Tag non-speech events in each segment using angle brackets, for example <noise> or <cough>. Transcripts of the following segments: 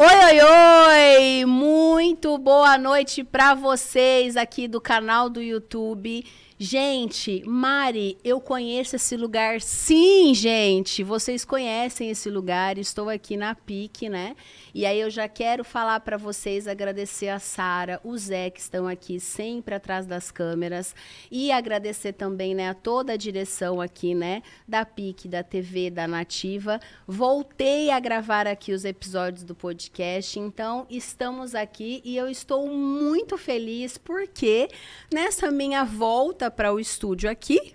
Oi, oi, oi! Muito boa noite para vocês aqui do canal do YouTube. Gente, Mari, eu conheço esse lugar. Sim, gente, vocês conhecem esse lugar. Estou aqui na PIC, né? E aí eu já quero falar para vocês, agradecer a Sara, o Zé, que estão aqui sempre atrás das câmeras. E agradecer também, né, a toda a direção aqui, né, da PIC, da TV, da Nativa. Voltei a gravar aqui os episódios do podcast. Então, estamos aqui e eu estou muito feliz porque nessa minha volta volta para o estúdio aqui,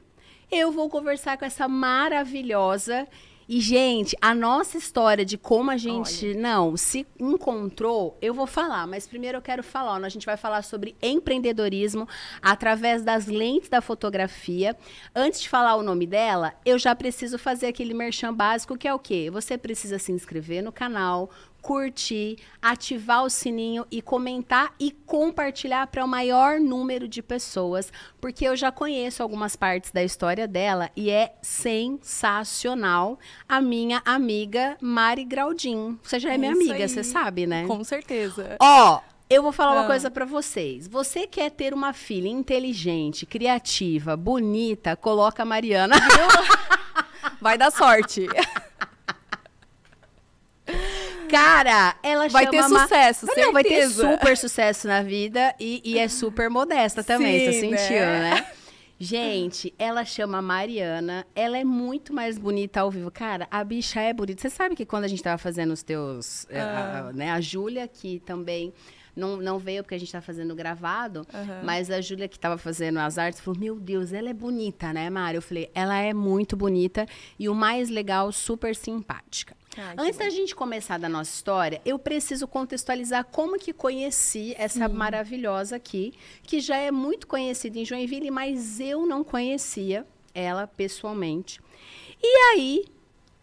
eu vou conversar com essa maravilhosa. E, gente, a nossa história de como a gente Olha. não se encontrou, eu vou falar, mas primeiro eu quero falar. a gente vai falar sobre empreendedorismo através das lentes da fotografia. Antes de falar o nome dela, eu já preciso fazer aquele merchan básico que é o quê? Você precisa se inscrever no canal, curtir, ativar o sininho e comentar e compartilhar para o maior número de pessoas, porque eu já conheço algumas partes da história dela e é sensacional. A minha amiga Mari Graudin. Você já é, é minha amiga, você sabe, né? Com certeza. Ó, eu vou falar uma ah. coisa para vocês. Você quer ter uma filha inteligente, criativa, bonita, coloca a Mariana. <laughs> Vai dar sorte. <laughs> Cara, ela vai ter sucesso, ma... Ah, não, vai ter super sucesso na vida e, e é super modesta também, Sim, você sentiu, né? né? Gente, ela chama Mariana, ela é muito mais bonita ao vivo. Cara, a bicha é bonita. Você sabe que quando a gente tava fazendo os teus. Eh, ah. A, a, né, a Júlia, que também não, não veio porque a gente tá fazendo gravado, uhum. mas a Júlia que tava fazendo as artes falou: Meu Deus, ela é bonita, né, Mari? Eu falei: Ela é muito bonita e o mais legal, super simpática. Ah, Antes bom. da gente começar da nossa história, eu preciso contextualizar como que conheci essa maravilhosa aqui, que já é muito conhecida em Joinville, mas eu não conhecia ela pessoalmente. E aí,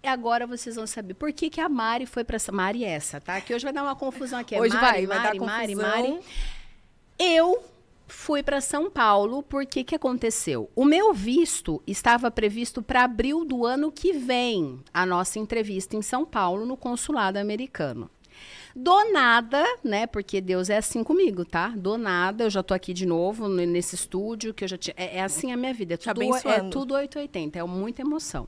agora vocês vão saber por que, que a Mari foi para essa. Mari é essa, tá? Que hoje vai dar uma confusão aqui. É hoje Mari, vai, Mari, vai dar Mari, confusão. Mari, Mari. Eu fui para São Paulo, porque que aconteceu? O meu visto estava previsto para abril do ano que vem, a nossa entrevista em São Paulo no consulado americano. Do nada, né? Porque Deus é assim comigo, tá? Do nada, eu já tô aqui de novo nesse estúdio, que eu já tinha. É, é assim a minha vida. É tudo, é tudo 880, é muita emoção.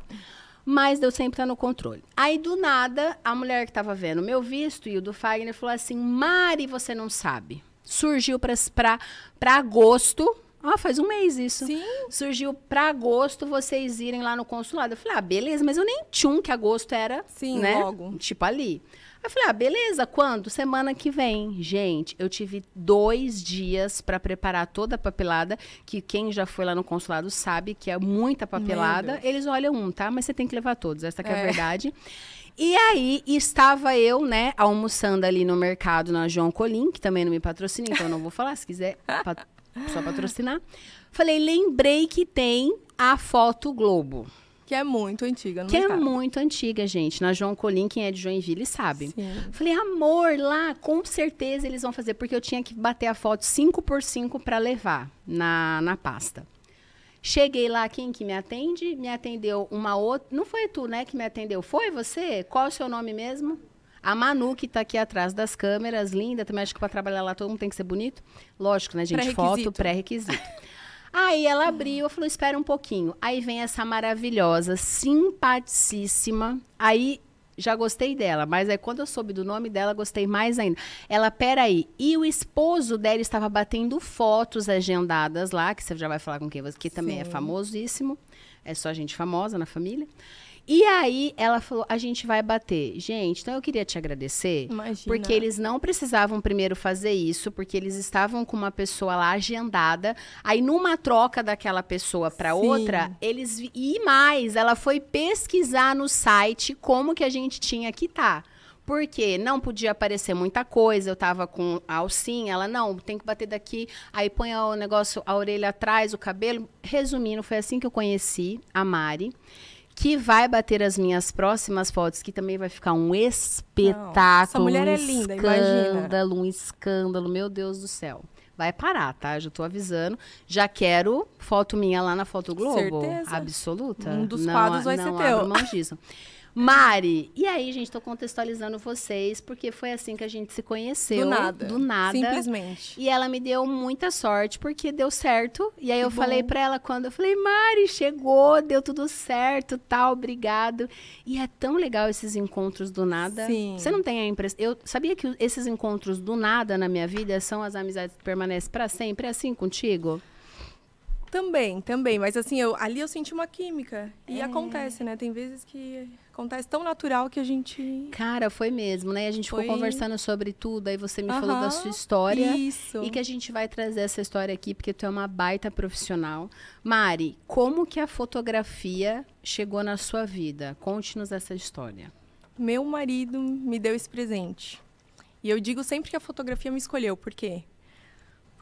Mas Deus sempre tá no controle. Aí, do nada, a mulher que tava vendo o meu visto e o do Fagner falou assim: Mari, você não sabe surgiu para agosto. Ah, faz um mês isso. Sim. Surgiu para agosto vocês irem lá no consulado. Eu falei, ah, beleza, mas eu nem tinha que agosto era. Sim, né? logo. Tipo ali. Aí eu falei, ah, beleza, quando? Semana que vem. Gente, eu tive dois dias para preparar toda a papelada, que quem já foi lá no consulado sabe que é muita papelada. Eles olham um, tá? Mas você tem que levar todos, essa é a é. verdade. <laughs> E aí estava eu, né, almoçando ali no mercado na João Colim, que também não me patrocina, então eu não vou falar, se quiser só patrocinar. Falei, lembrei que tem a foto Globo. Que é muito antiga, não Que mercado. é, é muito antiga, gente. Na João Colim, quem é de Joinville sabe. Sim. Falei, amor, lá, com certeza eles vão fazer, porque eu tinha que bater a foto 5 por 5 para levar na, na pasta. Cheguei lá, quem que me atende? Me atendeu uma outra. Não foi tu, né, que me atendeu? Foi você? Qual é o seu nome mesmo? A Manu, que está aqui atrás das câmeras, linda, também acho que para trabalhar lá todo mundo tem que ser bonito. Lógico, né, gente? Pré Foto, pré-requisito. Aí ela abriu, eu espera um pouquinho. Aí vem essa maravilhosa, simpaticíssima. Aí já gostei dela, mas aí é quando eu soube do nome dela, gostei mais ainda. Ela, peraí, e o esposo dela estava batendo fotos agendadas lá, que você já vai falar com quem, que também é Sim. é famosíssimo, é só gente famosa na família. E aí ela falou: a gente vai bater. Gente, então eu queria te agradecer. Imagina. Porque eles não precisavam primeiro fazer isso, porque eles estavam com uma pessoa lá agendada. Aí, numa troca daquela pessoa para outra, eles. E mais, ela foi pesquisar no site como que a gente tinha que estar. Tá. porque não podia aparecer muita coisa, eu tava com a alcinha, ela, não, tem que bater daqui, aí põe o negócio, a orelha atrás, o cabelo. Resumindo, foi assim que eu conheci a Mari que vai bater as minhas próximas fotos, que também vai ficar um espetáculo. Não, essa mulher é um é linda, escândalo, imagina. um escândalo, meu Deus do céu. Vai parar, tá? Já tô avisando. Já quero foto minha lá na Foto Globo. Certeza. Absoluta. Um dos não, quadros vai não ser teu. Mão disso. <laughs> Mari, e aí, gente, tô contextualizando vocês, porque foi assim que a gente se conheceu. Do nada. Do nada. Simplesmente. E ela me deu muita sorte, porque deu certo. E aí que eu bom. falei pra ela quando, eu falei, Mari, chegou, deu tudo certo, tal, obrigado. E é tão legal esses encontros do nada. Sim. Você não tem a impressão. Eu sabia que esses encontros do nada na minha vida são as amizades que permanecem para sempre, é assim contigo? Também, também. Mas assim, eu, ali eu senti uma química. E é. acontece, né? Tem vezes que acontece tão natural que a gente. Cara, foi mesmo, né? A gente foi... ficou conversando sobre tudo, aí você me falou da sua história. Isso. E que a gente vai trazer essa história aqui, porque tu é uma baita profissional. Mari, como que a fotografia chegou na sua vida? Conte-nos essa história. Meu marido me deu esse presente. E eu digo sempre que a fotografia me escolheu, por quê?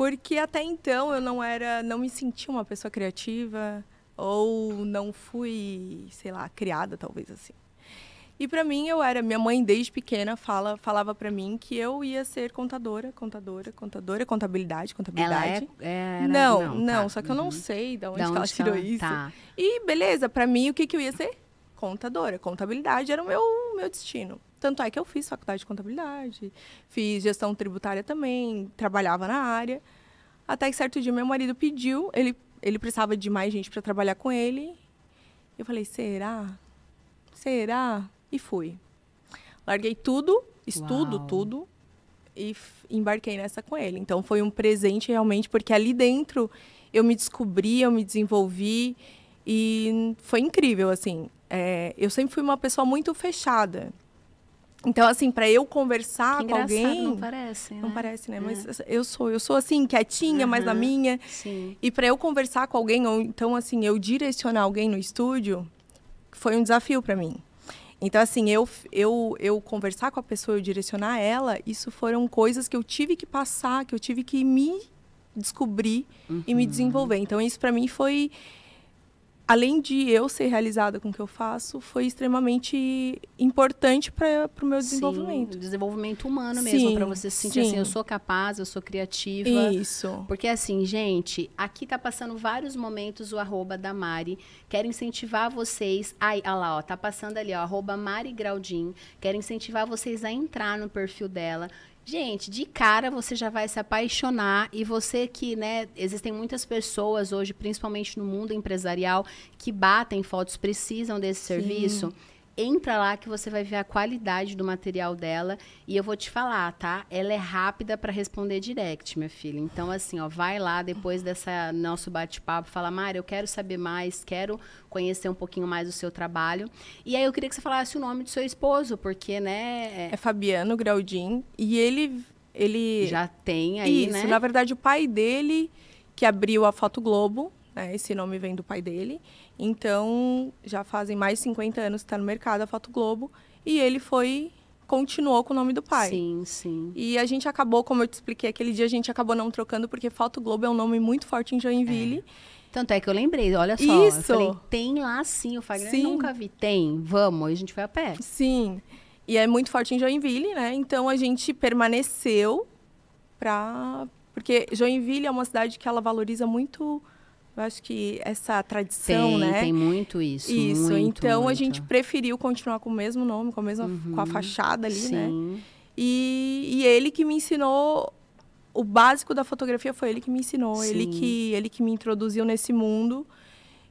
Porque até então eu não era, não me sentia uma pessoa criativa ou não fui, sei lá, criada talvez assim. E para mim eu era, minha mãe desde pequena fala, falava para mim que eu ia ser contadora, contadora, contadora, contabilidade, contabilidade. Ela é, é era, não, não, tá. não tá. só que uhum. eu não uhum. sei de onde, da onde ela tirou ela... isso. Tá. E beleza, para mim o que que eu ia ser? Contadora, contabilidade era o meu meu destino. Tanto é que eu fiz faculdade de contabilidade, fiz gestão tributária também, trabalhava na área. Até que certo dia meu marido pediu, ele, ele precisava de mais gente para trabalhar com ele. Eu falei, será? Será? E fui. Larguei tudo, estudo Uau. tudo, e embarquei nessa com ele. Então foi um presente realmente, porque ali dentro eu me descobri, eu me desenvolvi e foi incrível, assim. É, eu sempre fui uma pessoa muito fechada. Então, assim, para eu conversar que com alguém. Não parece. Né? Não parece, né? É. Mas eu sou, eu sou assim, quietinha, uhum. mas na uhum. minha. Sim. E para eu conversar com alguém, ou então, assim, eu direcionar alguém no estúdio, foi um desafio para mim. Então, assim, eu, eu, eu conversar com a pessoa, eu direcionar ela, isso foram coisas que eu tive que passar, que eu tive que me descobrir uhum. e me uhum. desenvolver. Então, isso para mim foi além de eu ser realizada com o que eu faço, foi extremamente importante para o meu desenvolvimento. Sim, desenvolvimento humano mesmo, para você se sentir assim, sim. assim, eu sou capaz, eu sou criativa. Isso. Porque assim, gente, aqui tá passando vários momentos o arroba da Mari. Quero incentivar vocês. Ai, olha ah lá, ó, tá passando ali, ó, arroba Mari Graudin. Quero incentivar vocês a entrar no perfil dela Gente, de cara você já vai se apaixonar e você que, né, existem muitas pessoas hoje, principalmente no mundo empresarial, que batem fotos, precisam desse Sim. serviço entra lá que você vai ver a qualidade do material dela e eu vou te falar, tá? Ela é rápida para responder direct, minha filha. Então assim, ó, vai lá depois dessa nosso bate-papo, fala: "Mari, eu quero saber mais, quero conhecer um pouquinho mais o seu trabalho". E aí eu queria que você falasse o nome do seu esposo, porque né, é, é Fabiano Graudin e ele ele já tem aí, Isso, né? na verdade o pai dele que abriu a Foto Globo, né? Esse nome vem do pai dele. Então, já fazem mais de 50 anos que está no mercado a Foto Globo. E ele foi continuou com o nome do pai. Sim, sim. E a gente acabou, como eu te expliquei aquele dia, a gente acabou não trocando porque Foto Globo é um nome muito forte em Joinville. É. Tanto é que eu lembrei, olha só. Isso. Falei, tem lá sim, o Fagner sim. nunca vi. Tem, vamos, e a gente foi a pé. Sim. E é muito forte em Joinville, né? Então a gente permaneceu pra porque Joinville é uma cidade que ela valoriza muito eu acho que essa tradição, tem, né? Tem muito isso. Isso. Muito, então muito. a gente preferiu continuar com o mesmo nome, com a mesma, uhum, com a uhum. fachada ali, né? sim. né? E, e ele que me ensinou o básico da fotografia foi ele que me ensinou, sim. ele que ele que me introduziu nesse mundo.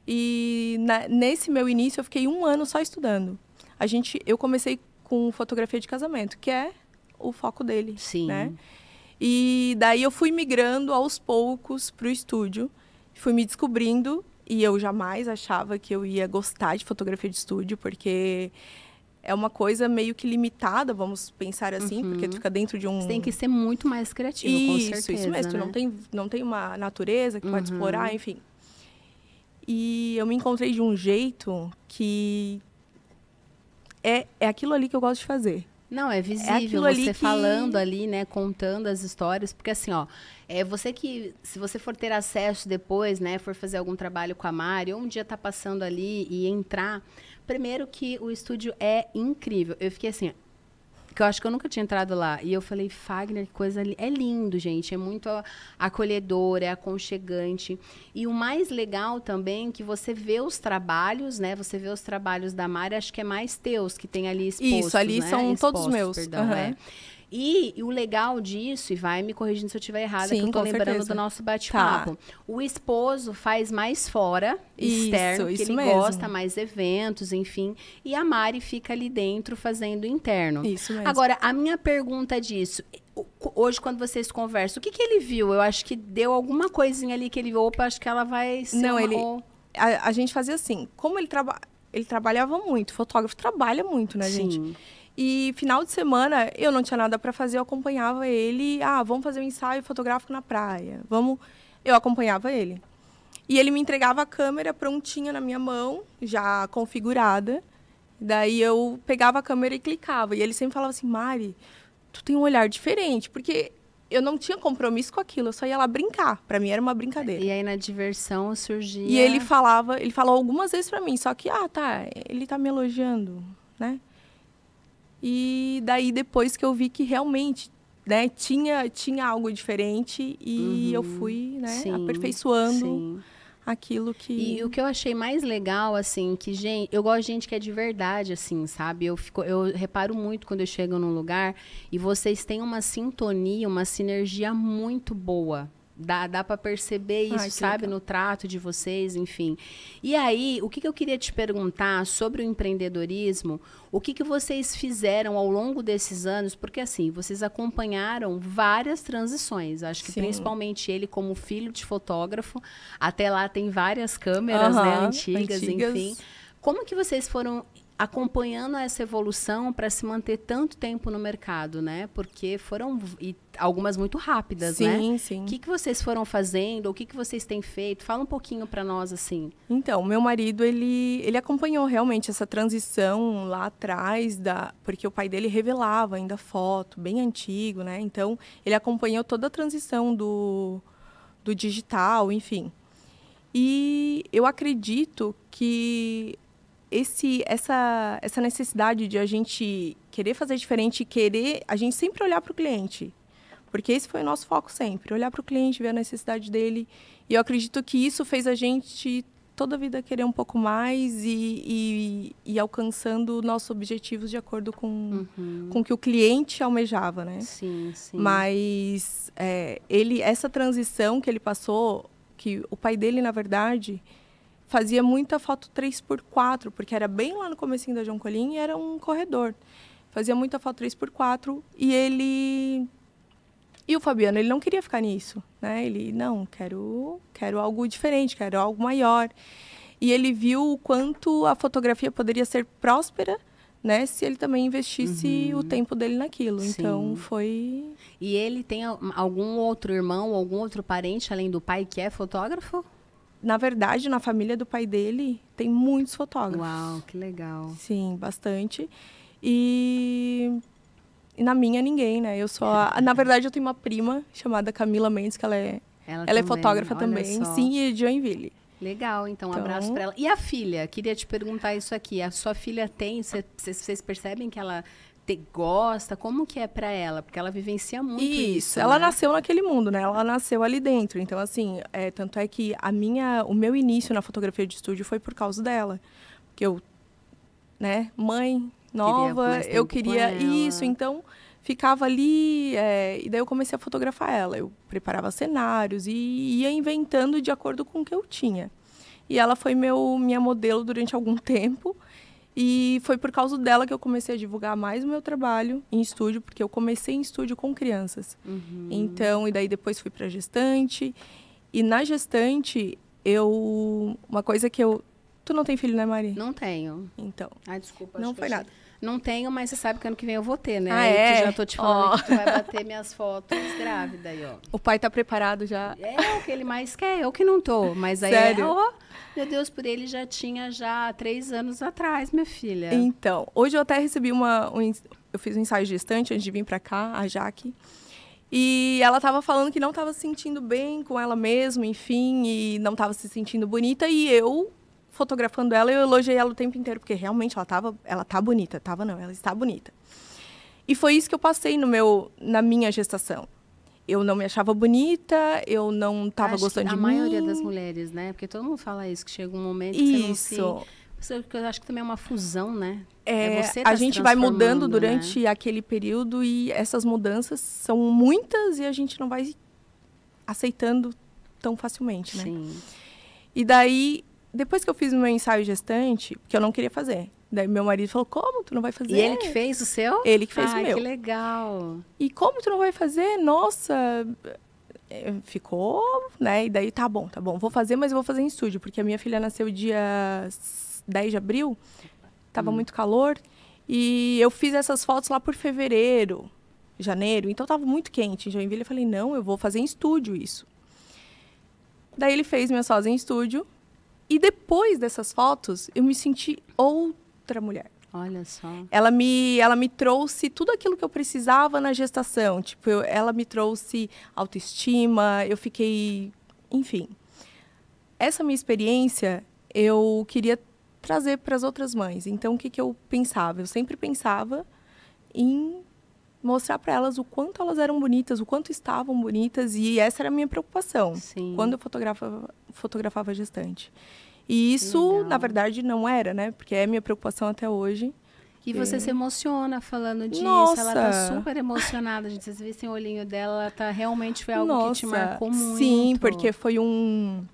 E na, né, nesse meu início eu fiquei um ano só estudando. A gente, eu comecei com fotografia de casamento, que é o foco dele, Sim. né? E daí eu fui migrando aos poucos para o estúdio fui me descobrindo e eu jamais achava que eu ia gostar de fotografia de estúdio, porque é uma coisa meio que limitada, vamos pensar assim, uhum. porque tu fica dentro de um. Você tem que ser muito mais criativo, isso, com certeza. Isso mesmo, né? tu não tem, não tem uma natureza que uhum. pode explorar, enfim. E eu me encontrei de um jeito que é, é aquilo ali que eu gosto de fazer. Não, é, é visível é você ali falando ali, né, contando as histórias, porque assim, ó, é você que se você for ter acesso depois, né, for fazer algum trabalho com a Mari, ou um dia tá passando ali e entrar, primeiro que o estúdio é incrível. Eu fiquei assim, que eu acho que eu nunca tinha entrado lá. E eu falei, Fagner, que coisa é lindo, gente, é muito acolhedor, é aconchegante. E o mais legal também é que você vê os trabalhos, né? Você vê os trabalhos da Mari, acho que é mais teus que tem ali expostos, Isso, ali né? são expostos, todos meus. Perdão, uhum. é. E, e, o legal disso, e vai me corrigindo se eu estiver errada, Sim, que eu tô lembrando certeza. do nosso tá. bate-papo. Tá. O esposo faz mais fora, isso, externo, que ele mesmo. gosta, mais eventos, enfim. E a Mari fica ali dentro fazendo interno. Isso mesmo. Agora, a minha pergunta disso hoje quando vocês conversam, o que, que ele viu? Eu acho que deu alguma coisinha ali que ele viu, opa, acho que ela vai ser Não, uma... ele a, a, gente fazia assim, como ele ele trabalhava muito, fotógrafo trabalha muito, né, Sim. gente? E final de semana eu não tinha nada para fazer, eu acompanhava ele. Ah, vamos fazer um ensaio fotográfico na praia. Vamos. Eu acompanhava ele. E ele me entregava a câmera prontinha na minha mão, já configurada. Daí eu pegava a câmera e clicava. E ele sempre falava assim: Mari, tu tem um olhar diferente. Porque eu não tinha compromisso com aquilo, eu só ia lá brincar. Para mim era uma brincadeira. E aí na diversão surgia. E ele falava, ele falou algumas vezes para mim, só que, ah, tá, ele tá me elogiando, né? E daí depois que eu vi que realmente né, tinha, tinha algo diferente e uhum, eu fui né, sim, aperfeiçoando sim. aquilo que. E o que eu achei mais legal, assim, que gente, eu gosto de gente que é de verdade, assim, sabe? Eu, fico, eu reparo muito quando eu chego num lugar e vocês têm uma sintonia, uma sinergia muito boa Dá, dá para perceber isso, Ai, sabe, legal. no trato de vocês, enfim. E aí, o que, que eu queria te perguntar sobre o empreendedorismo, o que, que vocês fizeram ao longo desses anos, porque assim, vocês acompanharam várias transições. Acho que Sim. principalmente ele, como filho de fotógrafo, até lá tem várias câmeras né, antigas, antigas, enfim. Como que vocês foram acompanhando essa evolução para se manter tanto tempo no mercado, né? Porque foram algumas muito rápidas, sim, né? Sim, sim. O que, que vocês foram fazendo? O que, que vocês têm feito? Fala um pouquinho para nós, assim. Então, meu marido, ele, ele acompanhou realmente essa transição lá atrás, da, porque o pai dele revelava ainda foto, bem antigo, né? Então, ele acompanhou toda a transição do, do digital, enfim. E eu acredito que esse, essa, essa necessidade de a gente querer fazer diferente, querer a gente sempre olhar para o cliente, porque esse foi o nosso foco sempre, olhar para o cliente, ver a necessidade dele. E eu acredito que isso fez a gente toda a vida querer um pouco mais e, e, e alcançando nossos objetivos de acordo com uhum. com que o cliente almejava, né? Sim, sim. Mas é, ele, essa transição que ele passou, que o pai dele na verdade fazia muita foto 3x4, porque era bem lá no comecinho da João Colim e era um corredor. Fazia muita foto 3x4 e ele... E o Fabiano, ele não queria ficar nisso, né? Ele, não, quero, quero algo diferente, quero algo maior. E ele viu o quanto a fotografia poderia ser próspera né, se ele também investisse uhum. o tempo dele naquilo. Sim. Então foi. E ele tem algum outro irmão, algum outro parente além do pai que é fotógrafo? na verdade, na família do pai dele, tem muitos fotógrafos. Uau, que legal. Sim, bastante. E, e na minha, ninguém, né? Eu só. na verdade, eu tenho uma prima chamada Camila Mendes, que ela é, ela, ela é fotógrafa Olha também, só. sim, e de Joinville. Legal, então, um então... abraço para ela. E a filha? Queria te perguntar isso aqui. A sua filha tem, vocês percebem que ela gosta? Como que é para ela? Porque ela vivencia muito isso. isso né? ela né? nasceu naquele mundo, né? Ela nasceu ali dentro. Então, assim, é, tanto é que a minha, o meu início na fotografia de estúdio foi por causa dela. Porque eu, né, mãe nova, queria eu queria isso. Então, ficava ali é, e daí eu comecei a fotografar ela. Eu preparava cenários e ia inventando de acordo com o que eu tinha. E ela foi meu minha modelo durante algum <laughs> tempo. E foi por causa dela que eu comecei a divulgar mais o meu trabalho em estúdio, porque eu comecei em estúdio com crianças. Uhum. Então, e daí depois fui para gestante. E na gestante, eu. Uma coisa que eu. Tu não tem filho, né, Mari? Não tenho. Então. Ai, desculpa. Não foi nada. Achei... Não tenho, mas você sabe que ano que vem eu vou ter, né? Ah, é? é? já tô te falando oh. que tu vai bater minhas fotos grávida aí, ó. O pai tá preparado já. É, é o que ele mais quer, eu que não tô. Mas aí, é, Sério? Oh, meu Deus, por ele já tinha já três anos atrás, minha filha. Então, hoje eu até recebi uma... Um, eu fiz um ensaio gestante antes de vir pra cá, a Jaque. E ela tava falando que não tava se sentindo bem com ela mesma, enfim, e não tava se sentindo bonita. E eu fotografando ela e eu elogiei ela o tempo inteiro, porque realmente ela tava, ela tá bonita, tava não, ela está bonita. E foi isso que eu passei no meu, na minha gestação. Eu não me achava bonita, eu não estava gostando de mim. A maioria das mulheres, né? Porque todo mundo fala isso, que chega um momento que isso. você não se... eu acho que também é uma fusão, né? É, é tá a gente vai mudando né? durante né? aquele período e essas mudanças são muitas e a gente não vai aceitando tão facilmente, né? Sim. E daí depois que eu fiz meu ensaio gestante, que eu não queria fazer. Daí meu marido falou: "Como tu não vai fazer?" E ele que fez o seu? Ele que fez Ai, o meu. que legal. E como tu não vai fazer? Nossa, eh, ficou, né? E daí tá bom, tá bom. Vou fazer, mas vou fazer em estúdio, porque a minha filha nasceu dia 10 de abril. Tava hum. muito calor e eu fiz essas fotos lá por fevereiro, janeiro, então tava muito quente em Joinville. Eu falei: "Não, eu vou fazer em estúdio isso". Daí ele fez minha sozinha em estúdio e depois dessas fotos, eu me senti outra mulher. Olha só. Ela me, ela me trouxe tudo aquilo que eu precisava na gestação. Tipo, eu, ela me trouxe autoestima, eu fiquei. Enfim. Essa minha experiência eu queria trazer para as outras mães. Então, o que, que eu pensava? Eu sempre pensava em mostrar para elas o quanto elas eram bonitas, o quanto estavam bonitas e essa era a minha preocupação Sim. quando eu fotografava, fotografava gestante. E isso, na verdade, não era, né? Porque é minha preocupação até hoje. E você é. se emociona falando disso. Nossa. Ela tá super emocionada, gente. Vocês vissem o olhinho dela, ela tá realmente foi algo Nossa. que te marcou muito. Sim, porque foi um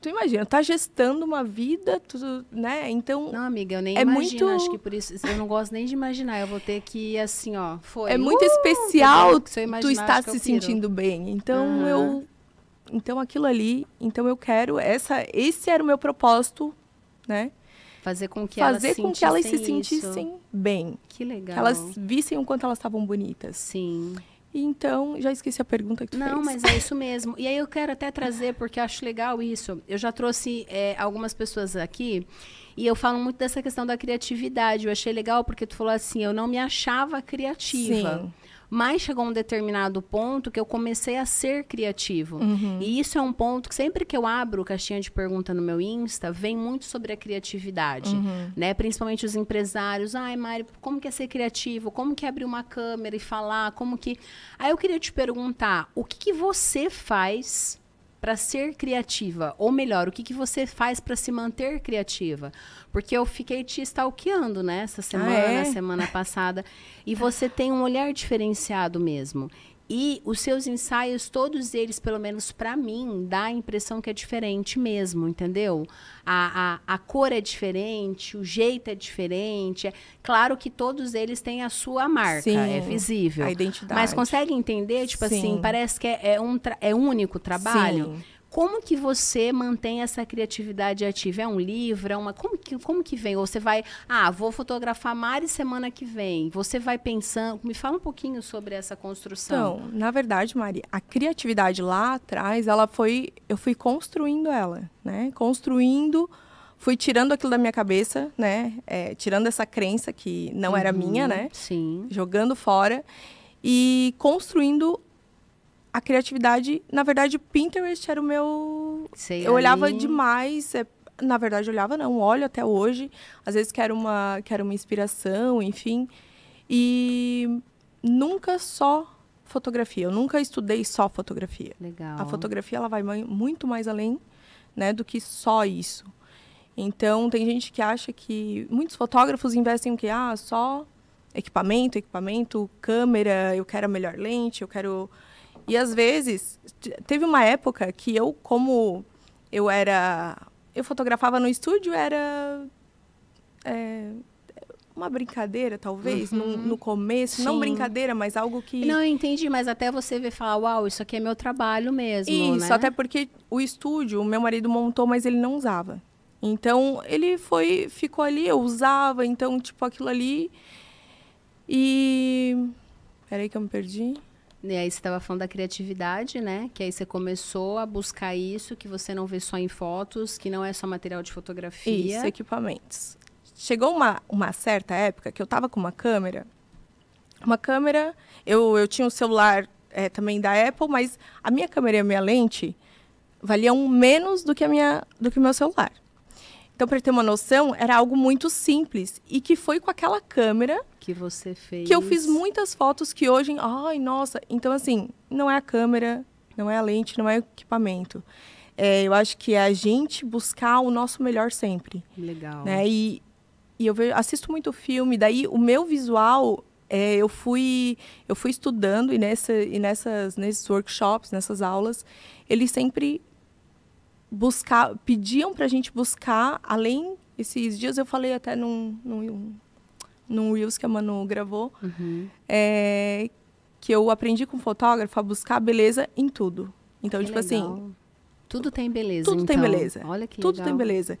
tu imagina, tá gestando uma vida, tudo, né? Então. Não, amiga, eu nem é imagino. Muito... Acho que por isso eu não gosto nem de imaginar. Eu vou ter que ir assim, ó. Foi. É muito uh, especial que, se imaginar, tu estar se sentindo bem. Então uhum. eu. Então aquilo ali. Então eu quero. essa Esse era o meu propósito, né? Fazer com que Fazer elas, com que elas se sentissem isso. bem. Que legal. Que elas vissem o quanto elas estavam bonitas. Sim então, já esqueci a pergunta que tu Não, fez. mas é isso mesmo. E aí eu quero até trazer, porque acho legal isso. Eu já trouxe é, algumas pessoas aqui e eu falo muito dessa questão da criatividade. Eu achei legal porque tu falou assim, eu não me achava criativa. Sim. Mas chegou um determinado ponto que eu comecei a ser criativo. Uhum. E isso é um ponto que sempre que eu abro caixinha de pergunta no meu Insta, vem muito sobre a criatividade, uhum. né? Principalmente os empresários. Ai, Mari, como que é ser criativo? Como que é abrir uma câmera e falar? Como que... Aí eu queria te perguntar, o que, que você faz para ser criativa? Ou melhor, o que, que você faz para se manter criativa? Porque eu fiquei te stalkeando, né? Essa ah, semana, ah, é? semana <laughs> passada. E você tem um olhar diferenciado mesmo. E os seus ensaios, todos eles, pelo menos para mim, dá a impressão que é diferente mesmo, entendeu? A, a, a cor é diferente, o jeito é diferente. É, claro que todos eles têm a sua marca, Sim, é visível. A identidade. Mas consegue entender, tipo Sim. assim, parece que é, é um é único trabalho. Sim. Como que você mantém essa criatividade ativa? É um livro? É uma como que, como que vem? Ou você vai, ah, vou fotografar Mari semana que vem. Você vai pensando, me fala um pouquinho sobre essa construção. Então, na verdade, Mari, a criatividade lá atrás, ela foi, eu fui construindo ela, né? Construindo, fui tirando aquilo da minha cabeça, né? É, tirando essa crença que não uhum, era minha, né? Sim. Jogando fora e construindo a criatividade, na verdade, Pinterest era o meu. Sei eu ali. olhava demais. É, na verdade, olhava não, olho até hoje. Às vezes quero uma, quero uma inspiração, enfim. E nunca só fotografia. Eu nunca estudei só fotografia. Legal. A fotografia ela vai muito mais além, né, do que só isso. Então tem gente que acha que muitos fotógrafos investem o que ah só equipamento, equipamento, câmera. Eu quero a melhor lente. Eu quero e às vezes, teve uma época que eu, como eu era. Eu fotografava no estúdio, era. É, uma brincadeira, talvez, uhum. no, no, começo. Sim. Não brincadeira, mas algo que. Não, eu entendi, mas até você ver falar, uau, isso aqui é meu trabalho mesmo. Isso, né? até porque o estúdio, o meu marido montou, mas ele não usava. Então, ele foi, ficou ali, eu usava, então, tipo, aquilo ali. E. Peraí que eu me perdi. E aí você estava falando da criatividade, né? Que aí você começou a buscar isso, que você não vê só em fotos, que não é só material de fotografia. Isso, equipamentos. Chegou uma, uma certa época que eu estava com uma câmera. Uma câmera, eu, eu tinha um celular é, também da Apple, mas a minha câmera e a minha lente valiam menos do que a minha do que o meu celular. Então, para ter uma noção, era algo muito simples e que foi com aquela câmera que você fez. Que eu fiz muitas fotos que hoje, ai, nossa, então assim, não é a câmera, não é a lente, não é o equipamento. É, eu acho que é a gente buscar o nosso melhor sempre. Legal. Né? E, e eu vejo, assisto muito filme, daí o meu visual é, eu fui eu fui estudando e nessa e nessas nesses workshops nessas aulas ele sempre buscar, pediam para a gente buscar, além, esses dias eu falei até num, num, num Reels que a Manu gravou, uhum. é, que eu aprendi com fotógrafo a buscar beleza em tudo. Então, que tipo assim, legal. assim... Tudo tem beleza, Tudo então. tem beleza. Olha que Tudo legal. tem beleza.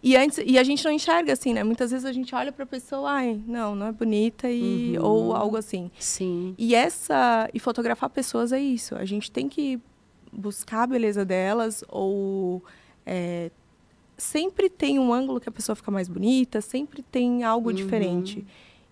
E, antes, e a gente não enxerga assim, né? Muitas vezes a gente olha para a pessoa, ai, não, não é bonita e uhum. ou algo assim. Sim. E essa e fotografar pessoas é isso. A gente tem que buscar a beleza delas ou é, sempre tem um ângulo que a pessoa fica mais bonita, sempre tem algo uhum. diferente.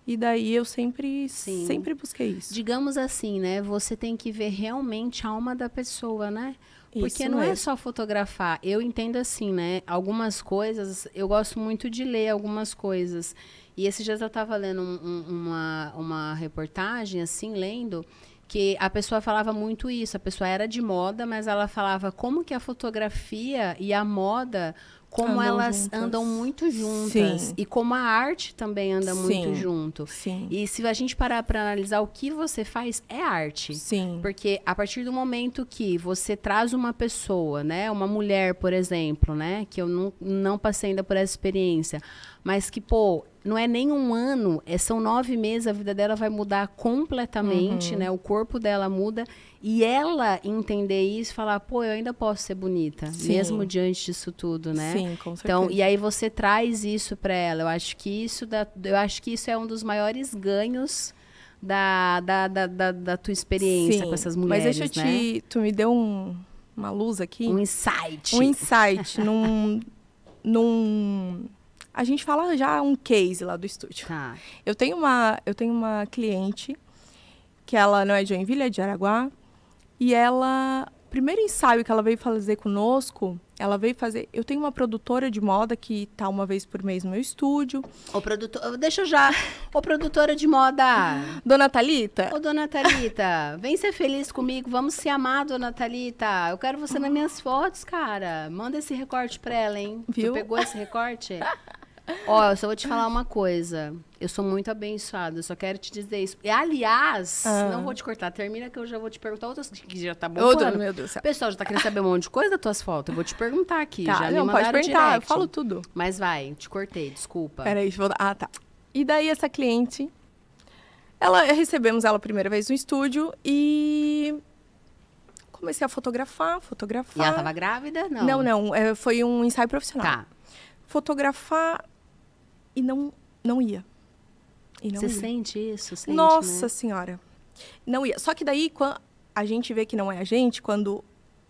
E daí eu sempre Sim. sempre busquei isso. Digamos assim, né? Você tem que ver realmente a alma da pessoa, né? Porque isso não é. é só fotografar. Eu entendo assim, né? Algumas coisas, eu gosto muito de ler algumas coisas. E esses dias eu estava lendo um, um, uma, uma reportagem, assim, lendo, que a pessoa falava muito isso, a pessoa era de moda, mas ela falava como que a fotografia e a moda como andam elas juntas. andam muito juntas Sim. e como a arte também anda Sim. muito junto. Sim. E se a gente parar para analisar o que você faz é arte. Sim. Porque a partir do momento que você traz uma pessoa, né, uma mulher, por exemplo, né, que eu não, não passei ainda por essa experiência, mas que pô, não é nem um ano, é, são nove meses, a vida dela vai mudar completamente, uhum. né? O corpo dela muda. E ela entender isso falar, pô, eu ainda posso ser bonita, Sim. mesmo diante disso tudo, né? Sim, com então, certeza. Então, e aí você traz isso para ela. Eu acho que isso dá, eu acho que isso é um dos maiores ganhos da, da, da, da, da tua experiência Sim. com essas mulheres. Mas deixa eu né? te. Tu me deu um, uma luz aqui. Um insight. Um insight. num. <laughs> num a gente fala já um case lá do estúdio. Tá. Eu tenho uma, eu tenho uma cliente que ela não é de Joinville, é de Araguá, e ela primeiro ensaio que ela veio fazer conosco, ela veio fazer. Eu tenho uma produtora de moda que tá uma vez por mês no meu estúdio. O produtor, deixa eu já. Ô, produtora de moda. Dona Talita. Ô, Dona Talita, vem ser feliz comigo. Vamos se amar, Dona Talita. Eu quero você nas minhas fotos, cara. Manda esse recorte pra ela, hein? Viu? Tu pegou esse recorte? <laughs> Ó, eu só vou te falar uma coisa. Eu sou muito abençoada, eu só quero te dizer isso. E, aliás, ah. não vou te cortar, termina que eu já vou te perguntar outras que já tá bom. Outro, meu Deus do céu. Pessoal, já tá querendo saber um monte de coisa das tuas fotos. Eu vou te perguntar aqui. Tá, já não, me pode perguntar, direct. eu falo tudo. Mas vai, te cortei, desculpa. Peraí, vou... Ah, tá. E daí essa cliente, ela recebemos ela a primeira vez no estúdio e comecei a fotografar, fotografar. E ela tava grávida? Não. Não, não. É, foi um ensaio profissional. Tá. Fotografar, e não, não ia. E não Você ia. sente isso? Sente, né? Nossa né? Senhora. Não ia. Só que daí a gente vê que não é a gente, quando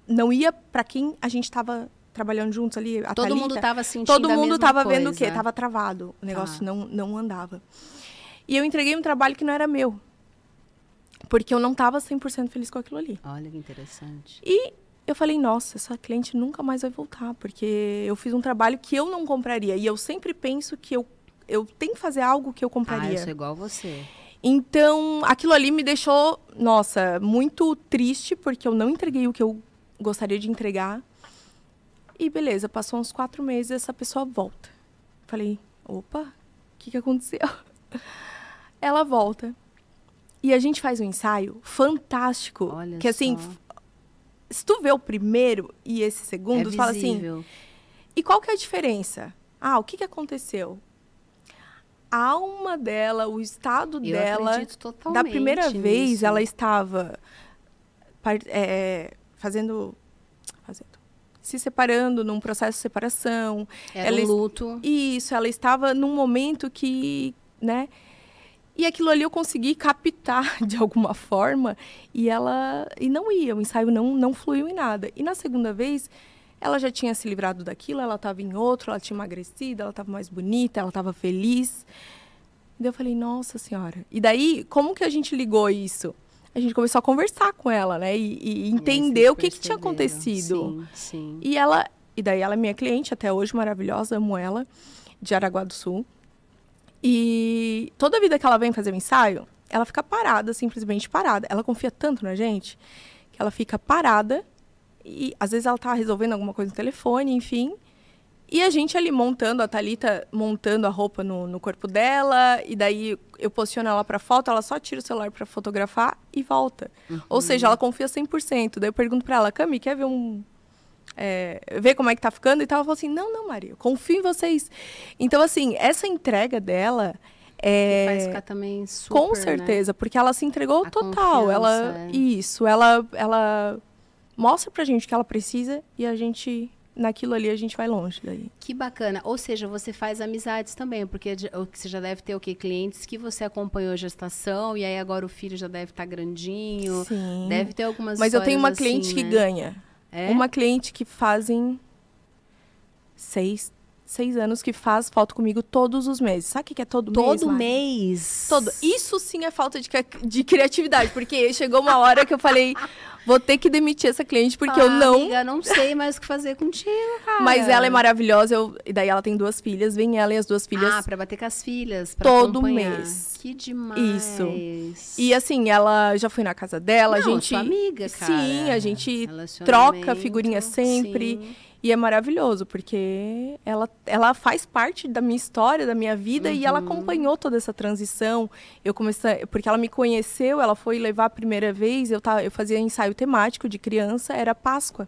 não ia para quem a gente estava trabalhando juntos ali. todo Thalita, mundo estava sentindo Todo mundo estava vendo o quê? Estava travado. O negócio ah. não, não andava. E eu entreguei um trabalho que não era meu. Porque eu não estava 100% feliz com aquilo ali. Olha que interessante. E eu falei, nossa, essa cliente nunca mais vai voltar, porque eu fiz um trabalho que eu não compraria. E eu sempre penso que eu eu tenho que fazer algo que eu compraria. Ah, eu sou igual você. Então, aquilo ali me deixou, nossa, muito triste, porque eu não entreguei o que eu gostaria de entregar. E beleza, passou uns quatro meses essa pessoa volta. Falei, opa, o que, que aconteceu? <laughs> Ela volta. E a gente faz um ensaio fantástico. Olha que assim, só. se tu vê o primeiro e esse segundo, é tu fala assim. E qual que é a diferença? Ah, o que, que aconteceu? alma dela, o estado eu dela. Da primeira nisso. vez ela estava é, fazendo, fazendo, se separando num processo de separação. Era ela, um luto. Isso, ela estava num momento que, né? E aquilo ali eu consegui captar <laughs> de alguma forma e ela e não ia, o ensaio não não fluiu em nada. E na segunda vez ela já tinha se livrado daquilo, ela estava em outro, ela tinha emagrecido, ela estava mais bonita, ela estava feliz. Daí eu falei, nossa senhora. E daí, como que a gente ligou isso? A gente começou a conversar com ela, né? E, e entender o que, que, tinha acontecido. Sim, sim. E ela, e daí ela é minha cliente até hoje, maravilhosa, amo ela, de Araguá do Sul. E toda vida que ela vem fazer o ensaio, ela fica parada, simplesmente parada. Ela confia tanto na gente que ela fica parada e às vezes ela tá resolvendo alguma coisa no telefone, enfim. E a gente ali montando, a Thalita montando a roupa no, no corpo dela, e daí eu posiciono ela para foto, ela só tira o celular para fotografar e volta. Uhum. Ou seja, ela confia 100%. Daí eu pergunto para ela, Cami, quer ver um. É, ver como é que tá ficando e tal. Ela falou assim: não, não, Maria, eu confio em vocês. Então, assim, essa entrega dela. É, que faz ficar também super, Com né, certeza, né? porque ela se entregou a total. Ela, é. Isso, ela, ela mostra pra gente o que ela precisa e a gente naquilo ali a gente vai longe daí. Que bacana. Ou seja, você faz amizades também, porque você já deve ter o que clientes que você acompanhou a gestação e aí agora o filho já deve estar tá grandinho. Sim. Deve ter algumas Mas eu tenho uma assim, cliente né? que ganha. É? Uma cliente que fazem seis, seis anos que faz falta comigo todos os meses. Sabe o que é todo, todo mês? Todo mês. Todo. Isso sim é falta de, de criatividade, porque chegou uma hora que eu falei, Vou ter que demitir essa cliente porque ah, eu não. Amiga, não sei mais o que fazer contigo, <laughs> cara. Mas ela é maravilhosa. Eu... E daí ela tem duas filhas, vem ela e as duas filhas. Ah, pra bater com as filhas. todo mês. Que demais. Isso. E assim, ela já foi na casa dela. Não, a gente. Sua amiga, cara. Sim, a gente troca figurinha sempre. Sim. E é maravilhoso, porque ela, ela faz parte da minha história, da minha vida, uhum. e ela uhum. acompanhou toda essa transição. Eu comecei, porque ela me conheceu, ela foi levar a primeira vez, eu, tava, eu fazia ensaio temático de criança, era Páscoa.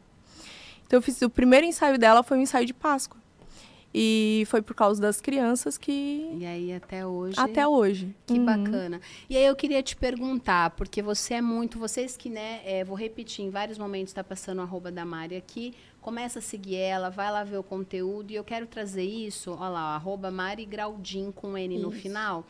Então eu fiz o primeiro ensaio dela foi um ensaio de Páscoa. E foi por causa das crianças que. E aí, até hoje. Até hoje. Que uhum. bacana. E aí, eu queria te perguntar, porque você é muito. Vocês que, né, é, vou repetir, em vários momentos está passando o arroba da Mari aqui, Começa a seguir ela, vai lá ver o conteúdo. E eu quero trazer isso, olha lá, arroba Mari Graudin com N isso. no final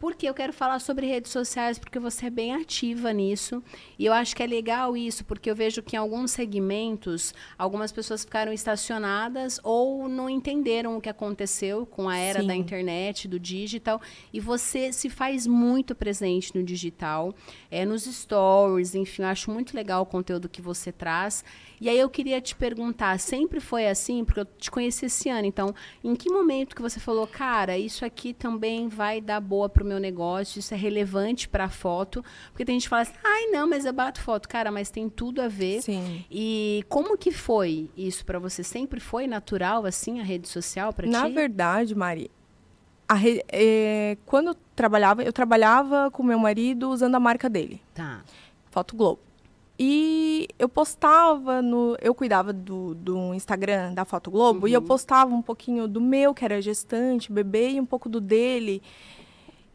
porque eu quero falar sobre redes sociais, porque você é bem ativa nisso. E eu acho que é legal isso, porque eu vejo que em alguns segmentos, algumas pessoas ficaram estacionadas ou não entenderam o que aconteceu com a era Sim. da internet, do digital. E você se faz muito presente no digital, é, nos stories, enfim, eu acho muito legal o conteúdo que você traz. E aí eu queria te perguntar, sempre foi assim? Porque eu te conheci esse ano, então, em que momento que você falou, cara, isso aqui também vai dar boa pro meu negócio, isso é relevante a foto? Porque tem gente que fala assim, ai não, mas eu bato foto. Cara, mas tem tudo a ver. Sim. E como que foi isso para você? Sempre foi natural, assim, a rede social para ti? Na verdade, Mari, Re... É... quando eu trabalhava, eu trabalhava com meu marido usando a marca dele. Tá. Foto Globo. E eu postava no. Eu cuidava do, do Instagram da Foto Globo uhum. e eu uhum. postava um pouquinho do meu, que era gestante, bebê, e um pouco do dele.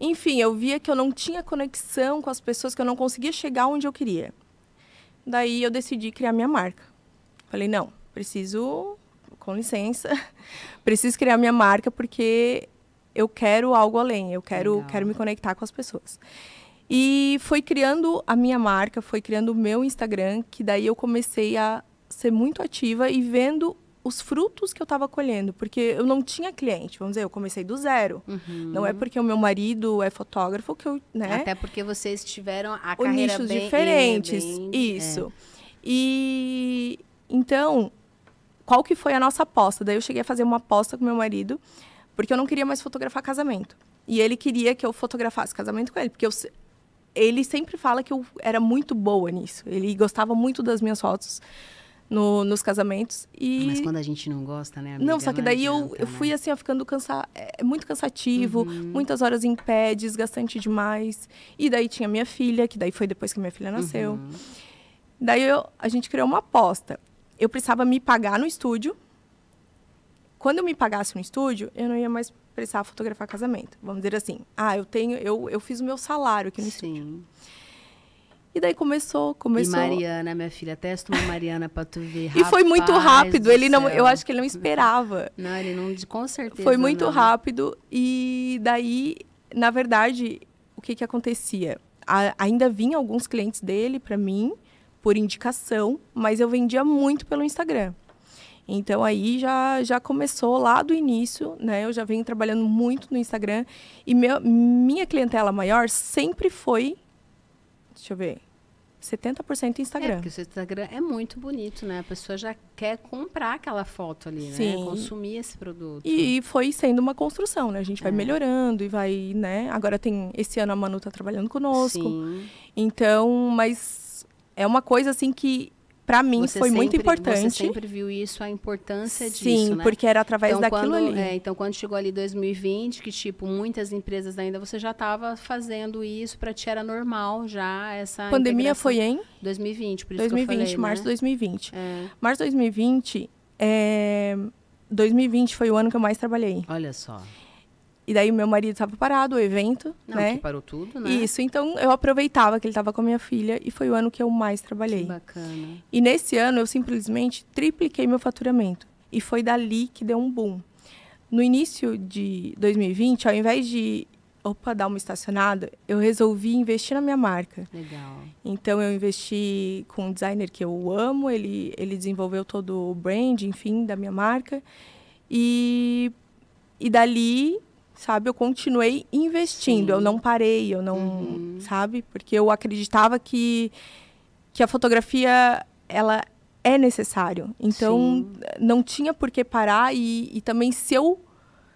Enfim, eu via que eu não tinha conexão com as pessoas, que eu não conseguia chegar onde eu queria. Daí eu decidi criar minha marca. Falei, não, preciso, com licença, <laughs> preciso criar minha marca porque eu quero algo além, eu quero, quero me conectar com as pessoas. E foi criando a minha marca, foi criando o meu Instagram, que daí eu comecei a ser muito ativa e vendo os frutos que eu estava colhendo, porque eu não tinha cliente, vamos dizer, eu comecei do zero. Uhum. Não é porque o meu marido é fotógrafo que eu, né? Até porque vocês tiveram a carreira nichos bem, diferentes, bem, isso. É. E então, qual que foi a nossa aposta? Daí eu cheguei a fazer uma aposta com meu marido, porque eu não queria mais fotografar casamento. E ele queria que eu fotografasse casamento com ele, porque eu, ele sempre fala que eu era muito boa nisso. Ele gostava muito das minhas fotos no, nos casamentos. E... Mas quando a gente não gosta, né? Amiga? Não, só que daí adianta, eu, eu fui né? assim, ó, ficando cansa... é, muito cansativo, uhum. muitas horas em pé, desgastante demais. E daí tinha minha filha, que daí foi depois que minha filha nasceu. Uhum. Daí eu, a gente criou uma aposta. Eu precisava me pagar no estúdio quando eu me pagasse um estúdio, eu não ia mais precisar fotografar casamento. Vamos dizer assim, ah, eu tenho, eu, eu fiz o meu salário aqui no Sim. estúdio. E daí começou, começou. E Mariana, minha filha, testa uma Mariana pra tu ver. Rapaz e foi muito rápido. Ele não, eu acho que ele não esperava. <laughs> Não, ele não, com certeza. Foi muito não. rápido. E daí, na verdade, o que que acontecia? A, ainda vinha alguns clientes dele para mim por indicação, mas eu vendia muito pelo Instagram. Então aí já, já começou lá do início, né? Eu já venho trabalhando muito no Instagram e meu, minha clientela maior sempre foi, deixa eu ver, 70% Instagram. É, porque o seu Instagram é muito bonito, né? A pessoa já quer comprar aquela foto ali, né? Sim. né? Consumir esse produto. E, e foi sendo uma construção, né? A gente vai é. melhorando e vai, né? Agora tem... Esse ano a Manu tá trabalhando conosco. Sim. Então, mas é uma coisa assim que para mim você foi sempre, muito importante. Você sempre viu isso, a importância Sim, disso, Sim, né? porque era através então, daquilo quando, ali. É, então, quando chegou ali 2020, que, tipo, muitas empresas ainda, você já estava fazendo isso, para ti era normal já essa Pandemia integração. foi em? 2020, por isso 2020, eu falei, né? março de né? 2020. É. Março de 2020, é... 2020 foi o ano que eu mais trabalhei. Olha só. E daí meu marido estava parado, o evento, Não, né? que parou tudo, né? Isso, então eu aproveitava que ele estava com a minha filha e foi o ano que eu mais trabalhei. Que bacana. E nesse ano eu simplesmente tripliquei meu faturamento. E foi dali que deu um boom. No início de 2020, ao invés de opa, dar uma estacionada, eu resolvi investir na minha marca. Legal. Então eu investi com um designer que eu amo, ele ele desenvolveu todo o brand, enfim, da minha marca. E e dali sabe? Eu continuei investindo, Sim. eu não parei, eu não, uhum. sabe? Porque eu acreditava que que a fotografia ela é necessário. Então Sim. não tinha por que parar e, e, também se eu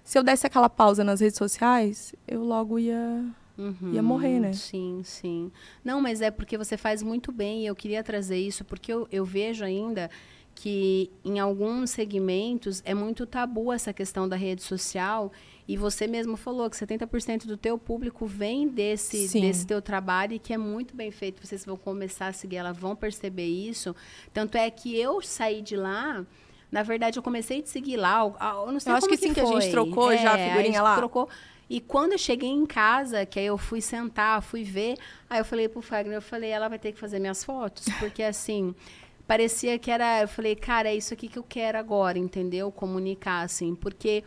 se eu desse aquela pausa nas redes sociais, eu logo ia Uhum, ia morrer, né? Sim, sim. Não, mas é porque você faz muito bem e eu queria trazer isso, porque eu, eu vejo ainda que em alguns segmentos é muito tabu essa questão da rede social e você mesmo falou que 70% do teu público vem desse, desse teu trabalho e que é muito bem feito. Vocês vão começar a seguir ela, vão perceber isso. Tanto é que eu saí de lá... Na verdade, eu comecei a seguir lá. Eu não sei eu acho que, que sim, que a gente trocou é, já a é, figurinha a lá. Trocou. E quando eu cheguei em casa, que aí eu fui sentar, fui ver, aí eu falei pro Fagner, eu falei, ela vai ter que fazer minhas fotos, porque <laughs> assim, parecia que era, eu falei, cara, é isso aqui que eu quero agora, entendeu? Comunicar assim, porque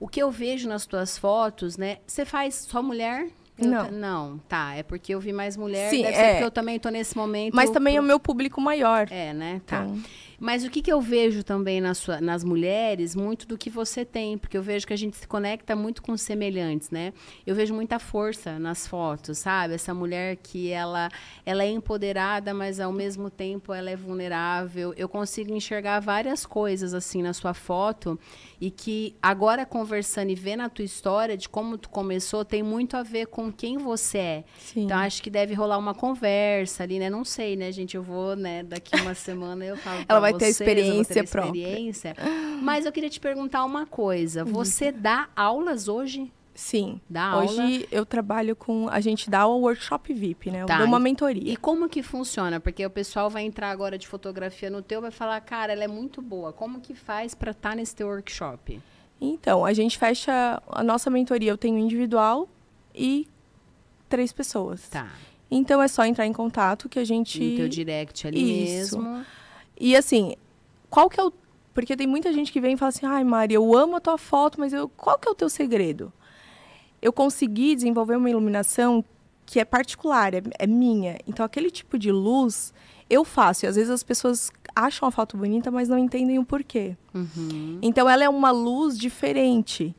o que eu vejo nas tuas fotos, né? Você faz só mulher? não. Eu, não, tá. É porque eu vi mais mulher. Sim, deve é. porque eu também estou nesse momento. Mas também pro... é o meu público maior. É, né? Tá. Então... Mas o que, que eu vejo também na sua, nas mulheres, muito do que você tem, porque eu vejo que a gente se conecta muito com semelhantes, né? Eu vejo muita força nas fotos, sabe? Essa mulher que ela, ela é empoderada, mas ao mesmo tempo ela é vulnerável. Eu consigo enxergar várias coisas assim na sua foto e que agora conversando e vendo a tua história de como tu começou tem muito a ver com quem você é. Sim. Então acho que deve rolar uma conversa ali, né? Não sei, né, gente? Eu vou, né, daqui uma <laughs> semana eu falo. Ela vai vai vocês, ter experiência ter própria. Experiência. Mas eu queria te perguntar uma coisa. Uhum. Você dá aulas hoje? Sim. Dá Hoje aula. eu trabalho com. A gente dá o workshop VIP, né? Tá. Eu dou uma mentoria. E como que funciona? Porque o pessoal vai entrar agora de fotografia no teu, vai falar, cara, ela é muito boa. Como que faz para estar tá nesse teu workshop? Então, a gente fecha a nossa mentoria. Eu tenho individual e três pessoas. Tá. Então é só entrar em contato que a gente. No teu direct ali Isso. mesmo. E assim, qual que é o. Porque tem muita gente que vem e fala assim, ai Maria, eu amo a tua foto, mas eu... qual que é o teu segredo? Eu consegui desenvolver uma iluminação que é particular, é, é minha. Então aquele tipo de luz eu faço. E às vezes as pessoas acham a foto bonita, mas não entendem o porquê. Uhum. Então ela é uma luz diferente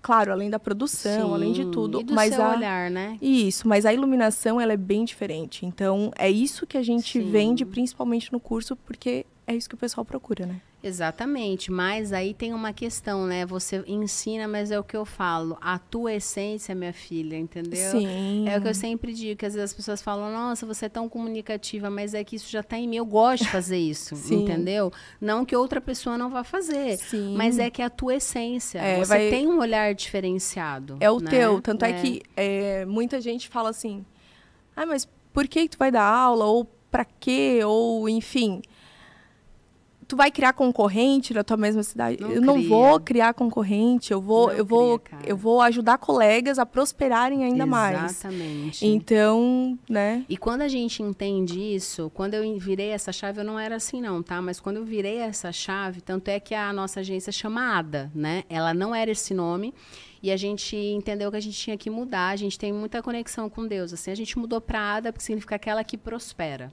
claro, além da produção, Sim. além de tudo, e do mas seu a... olhar, né? Isso, mas a iluminação ela é bem diferente. Então, é isso que a gente Sim. vende principalmente no curso, porque é isso que o pessoal procura, né? Exatamente, mas aí tem uma questão, né? Você ensina, mas é o que eu falo, a tua essência, minha filha, entendeu? Sim. É o que eu sempre digo, que às vezes as pessoas falam, nossa, você é tão comunicativa, mas é que isso já está em mim, eu gosto de fazer isso, <laughs> entendeu? Não que outra pessoa não vá fazer, Sim. mas é que é a tua essência, é, você vai... tem um olhar diferenciado. É o né? teu, tanto é, é que é, muita gente fala assim, ah, mas por que tu vai dar aula, ou para quê, ou enfim tu vai criar concorrente na tua mesma cidade? Não eu cria. não vou criar concorrente, eu vou, eu vou, cria, eu vou ajudar colegas a prosperarem ainda Exatamente. mais. Exatamente. Então, né? E quando a gente entende isso, quando eu virei essa chave, eu não era assim não, tá? Mas quando eu virei essa chave, tanto é que a nossa agência chamada, né? Ela não era esse nome. E a gente entendeu que a gente tinha que mudar. A gente tem muita conexão com Deus. Assim, a gente mudou para Ada, porque significa aquela que prospera.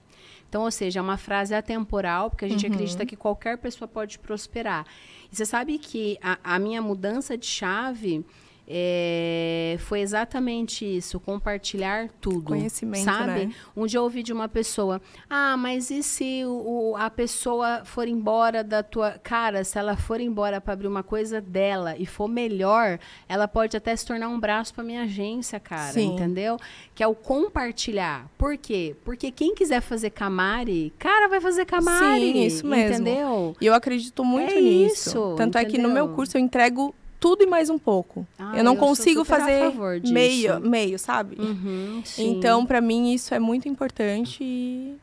Então, ou seja, é uma frase atemporal, porque a gente uhum. acredita que qualquer pessoa pode prosperar. E você sabe que a, a minha mudança de chave é, foi exatamente isso, compartilhar tudo. Conhecimento, sabe? Né? Um dia eu ouvi de uma pessoa: ah, mas e se o, o, a pessoa for embora da tua. Cara, se ela for embora para abrir uma coisa dela e for melhor, ela pode até se tornar um braço para minha agência, cara, Sim. entendeu? Que é o compartilhar. Por quê? Porque quem quiser fazer Camari, cara, vai fazer Camari. Sim, isso mesmo. Entendeu? E eu acredito muito é nisso. Isso, Tanto entendeu? é que no meu curso eu entrego tudo e mais um pouco. Ah, eu não eu consigo fazer meio, meio, sabe? Uhum, então, para mim, isso é muito importante e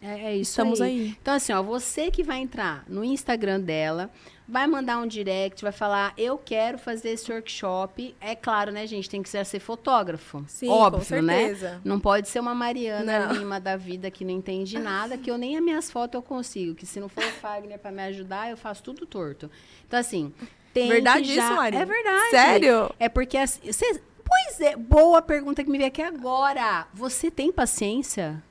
é, é isso estamos aí. aí. Então, assim, ó, você que vai entrar no Instagram dela, vai mandar um direct, vai falar, eu quero fazer esse workshop. É claro, né, gente? Tem que ser fotógrafo. Sim, Óbvio, né? Não pode ser uma Mariana não. Lima da vida que não entende <laughs> nada, que eu nem as minhas fotos eu consigo. Que se não for o Fagner para me ajudar, eu faço tudo torto. Então, assim, tem verdade isso, Mari? É verdade. Sério? É porque as... Cê... Pois é, boa pergunta que me veio aqui agora. Você tem paciência?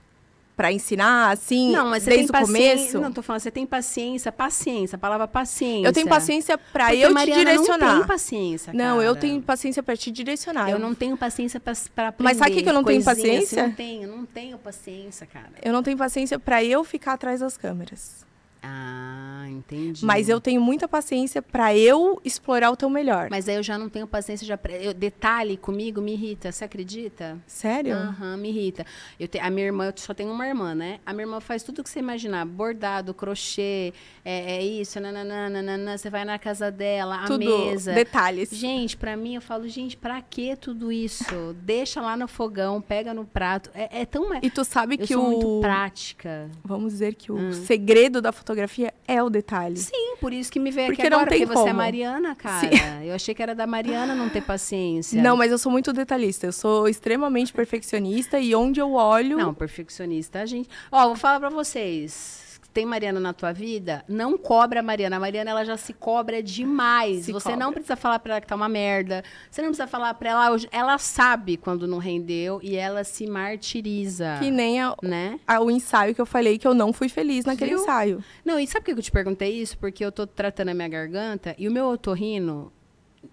para ensinar, assim, não, mas desde o começo? Não, tô falando, você tem paciência, paciência, a palavra paciência. Eu tenho paciência para eu Mariana te direcionar. não tem paciência, cara. Não, eu tenho paciência para te direcionar. Eu não tenho paciência para aprender. Mas sabe o que, que eu não tenho paciência? Assim, não tenho, não tenho paciência, cara. Eu não tenho paciência para eu ficar atrás das câmeras. Ah, entendi. Mas eu tenho muita paciência para eu explorar o teu melhor. Mas aí eu já não tenho paciência já pra... eu, detalhe comigo me irrita, você acredita? Sério? Aham, uhum, me irrita. Eu te... a minha irmã, eu só tenho uma irmã, né? A minha irmã faz tudo que você imaginar, bordado, crochê, é, é isso, nananana, nananana, você vai na casa dela, a tudo, mesa. detalhes. Gente, para mim eu falo, gente, para que tudo isso? Deixa lá no fogão, pega no prato. É, é tão E tu sabe eu que o muito prática. Vamos dizer que o hum. segredo da fotografia fotografia é o detalhe. Sim, por isso que me veio porque aqui agora, não tem porque como. você é Mariana, cara. Sim. Eu achei que era da Mariana não ter paciência. Não, mas eu sou muito detalhista. Eu sou extremamente perfeccionista e onde eu olho... Não, perfeccionista, a gente... Ó, vou falar para vocês tem Mariana na tua vida, não cobra a Mariana. A Mariana, ela já se cobra demais. Se você cobra. não precisa falar para ela que tá uma merda. Você não precisa falar para ela. Ela sabe quando não rendeu e ela se martiriza. Que nem a, né? a, o ensaio que eu falei que eu não fui feliz naquele Viu? ensaio. Não, e sabe por que eu te perguntei isso? Porque eu tô tratando a minha garganta e o meu otorrino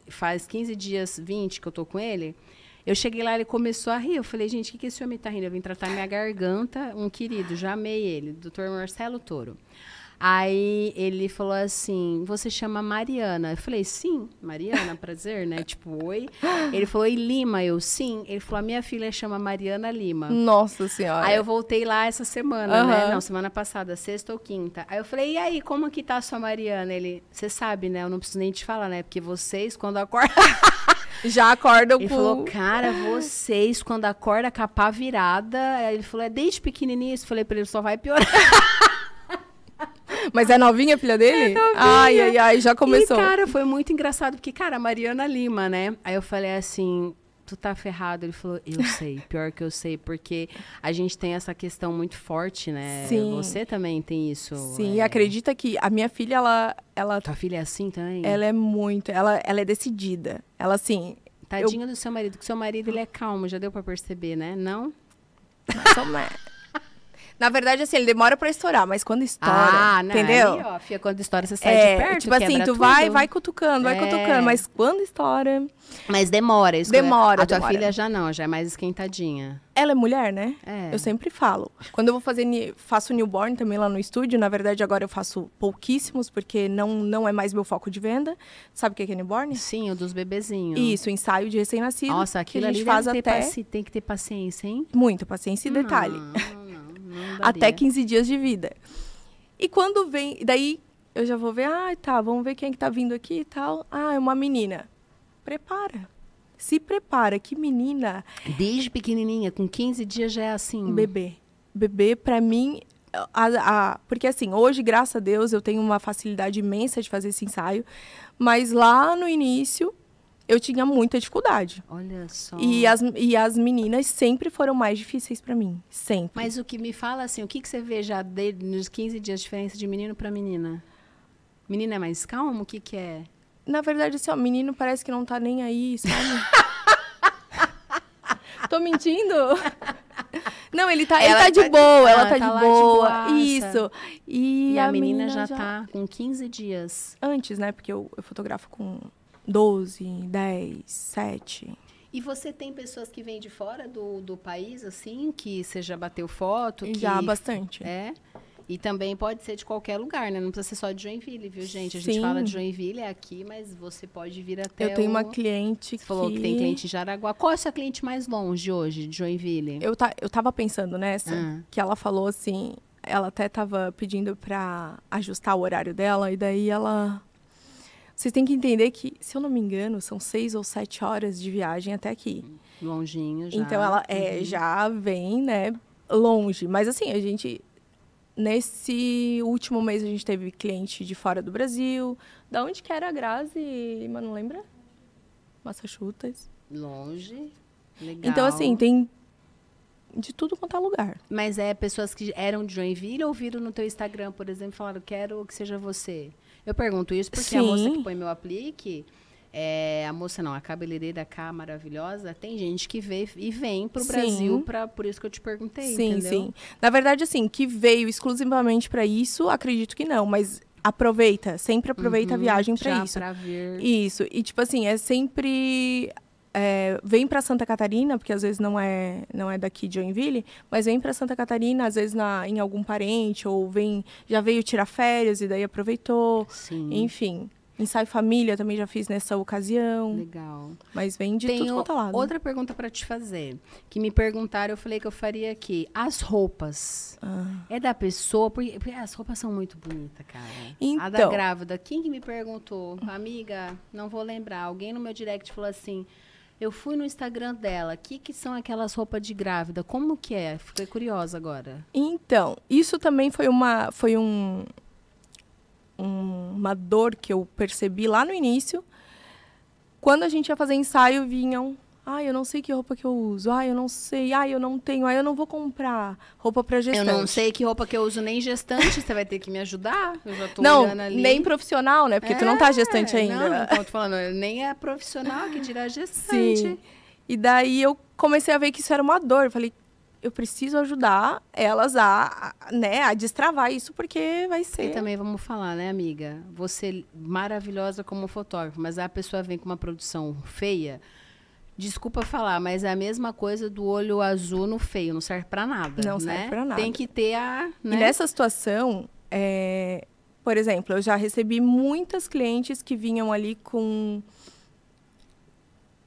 faz 15 dias, 20 que eu tô com ele eu cheguei lá, ele começou a rir. Eu falei, gente, o que, que esse homem tá rindo? Eu vim tratar minha garganta, um querido, já amei ele, doutor Marcelo Toro. Aí ele falou assim: Você chama Mariana? Eu falei: Sim, Mariana, prazer, né? <laughs> tipo, oi. Ele falou: E Lima? Eu, sim. Ele falou: A minha filha chama Mariana Lima. Nossa Senhora. Aí eu voltei lá essa semana, uhum. né? Não, semana passada, sexta ou quinta. Aí eu falei: E aí, como que tá a sua Mariana? Ele: Você sabe, né? Eu não preciso nem te falar, né? Porque vocês, quando acordam. <laughs> Já acordam o com... Ele falou, cara, vocês, quando acorda com a pá virada... Ele falou, é desde pequenininho isso. Falei pra ele, só vai piorar. Mas é novinha a filha dele? É novinha. Ai, ai, ai, já começou. E, cara, foi muito engraçado, porque, cara, a Mariana Lima, né? Aí eu falei assim, tu tá ferrado. Ele falou, eu sei, pior que eu sei, porque a gente tem essa questão muito forte, né? Sim. Você também tem isso. Sim, é... acredita que a minha filha, ela, ela. Tua filha é assim também? Ela é muito, ela, ela é decidida. Ela, assim. Tadinha eu... do seu marido, que seu marido ele é calmo, já deu para perceber, né? Não? Mais na verdade, assim, ele demora pra estourar, mas quando estoura, ah, né? entendeu? Aí, ó, fia, quando estoura, você sai é, de perto, Tipo assim, tu tudo. vai, vai cutucando, vai é. cutucando, mas quando estoura... Mas demora. Isso demora, A tua filha já não, já é mais esquentadinha. Ela é mulher, né? É. Eu sempre falo. Quando eu vou fazer, faço newborn também lá no estúdio, na verdade agora eu faço pouquíssimos, porque não, não é mais meu foco de venda. Sabe o que é, é newborn? Sim, o dos bebezinhos. Isso, ensaio de recém-nascido. Nossa, aquilo que a gente faz até... Paci... Tem que ter paciência, hein? Muito paciência e detalhe. Hum até 15 dias de vida. E quando vem, daí eu já vou ver, ah, tá, vamos ver quem é que tá vindo aqui e tal. Ah, é uma menina. Prepara. Se prepara, que menina. Desde pequenininha, com 15 dias já é assim. Bebê. Bebê, para mim, a, a, porque assim, hoje, graças a Deus, eu tenho uma facilidade imensa de fazer esse ensaio, mas lá no início, eu tinha muita dificuldade. Olha só. E as, e as meninas sempre foram mais difíceis para mim, sempre. Mas o que me fala assim, o que, que você vê já de, nos 15 dias de diferença de menino para menina? Menina é mais calmo? O que, que é? Na verdade, assim, ó, menino parece que não tá nem aí, sabe? <laughs> Tô mentindo? Não, ele tá, ela ele tá, tá de, boa, ela tá, tá de, tá boa. de, Isso. E, e a, a menina, menina já, já tá com 15 dias. Antes, né? Porque eu, eu fotografo com 12, 10, 7. E você tem pessoas que vêm de fora do, do país, assim, que você já bateu foto? Já, bastante. É? E também pode ser de qualquer lugar, né? Não precisa ser só de Joinville, viu, gente? A gente Sim. fala de Joinville é aqui, mas você pode vir até. Eu tenho o... uma cliente você que. falou que tem cliente em Jaraguá. Qual é a sua cliente mais longe hoje, de Joinville? Eu, ta... eu tava pensando nessa, ah. que ela falou assim. Ela até tava pedindo pra ajustar o horário dela, e daí ela vocês têm que entender que, se eu não me engano, são seis ou sete horas de viagem até aqui. Longinho já. Então ela é, uhum. já vem, né, longe. Mas assim, a gente. Nesse último mês a gente teve cliente de fora do Brasil. Da onde que era a Grazi? Mas não lembra? Massachusetts. Longe. Então, legal. Então, assim, tem de tudo quanto é lugar. Mas é pessoas que eram de Joinville ou viram no teu Instagram, por exemplo, falaram, quero que seja você. Eu pergunto isso porque Sim. a moça que põe meu aplique, é, a moça não, a cabeleireira cá maravilhosa, tem gente que vem e vem para o Brasil, pra, por isso que eu te perguntei, sim, entendeu? Sim, Na verdade, assim, que veio exclusivamente para isso, acredito que não, mas aproveita, sempre aproveita uhum, a viagem para isso. Pra ver. Isso, e tipo assim, é sempre é, vem para Santa Catarina, porque às vezes não é, não é daqui de Joinville, mas vem para Santa Catarina, às vezes na, em algum parente, ou vem já veio tirar férias e daí aproveitou. Sim. Enfim. Ensaio Família também já fiz nessa ocasião. Legal. Mas vem de Tenho tudo quanto é lado. Outra pergunta para te fazer. Que me perguntaram, eu falei que eu faria aqui. As roupas. Ah. É da pessoa? Porque, porque, as roupas são muito bonitas, cara. Então. A da então. grávida. Quem que me perguntou? Amiga, não vou lembrar. Alguém no meu direct falou assim... Eu fui no Instagram dela. O que, que são aquelas roupas de grávida? Como que é? Fiquei curiosa agora. Então, isso também foi uma, foi um, um, uma dor que eu percebi lá no início. Quando a gente ia fazer ensaio, vinham ah, eu não sei que roupa que eu uso. Ah, eu não sei. Ah, eu não tenho. Ah, eu não vou comprar roupa para gestante. Eu não sei que roupa que eu uso nem gestante. Você vai ter que me ajudar. Eu já tô não, ali. nem profissional, né? Porque é, tu não tá é, gestante ainda. Não, não tô falando. Nem é profissional que dirá <laughs> gestante. Sim. E daí eu comecei a ver que isso era uma dor. Eu falei, eu preciso ajudar elas a, né, a destravar isso, porque vai ser. E também vamos falar, né, amiga? Você maravilhosa como fotógrafo, mas a pessoa vem com uma produção feia Desculpa falar, mas é a mesma coisa do olho azul no feio, não serve para nada. Não né? serve para nada. Tem que ter a. Né? E nessa situação, é... por exemplo, eu já recebi muitas clientes que vinham ali com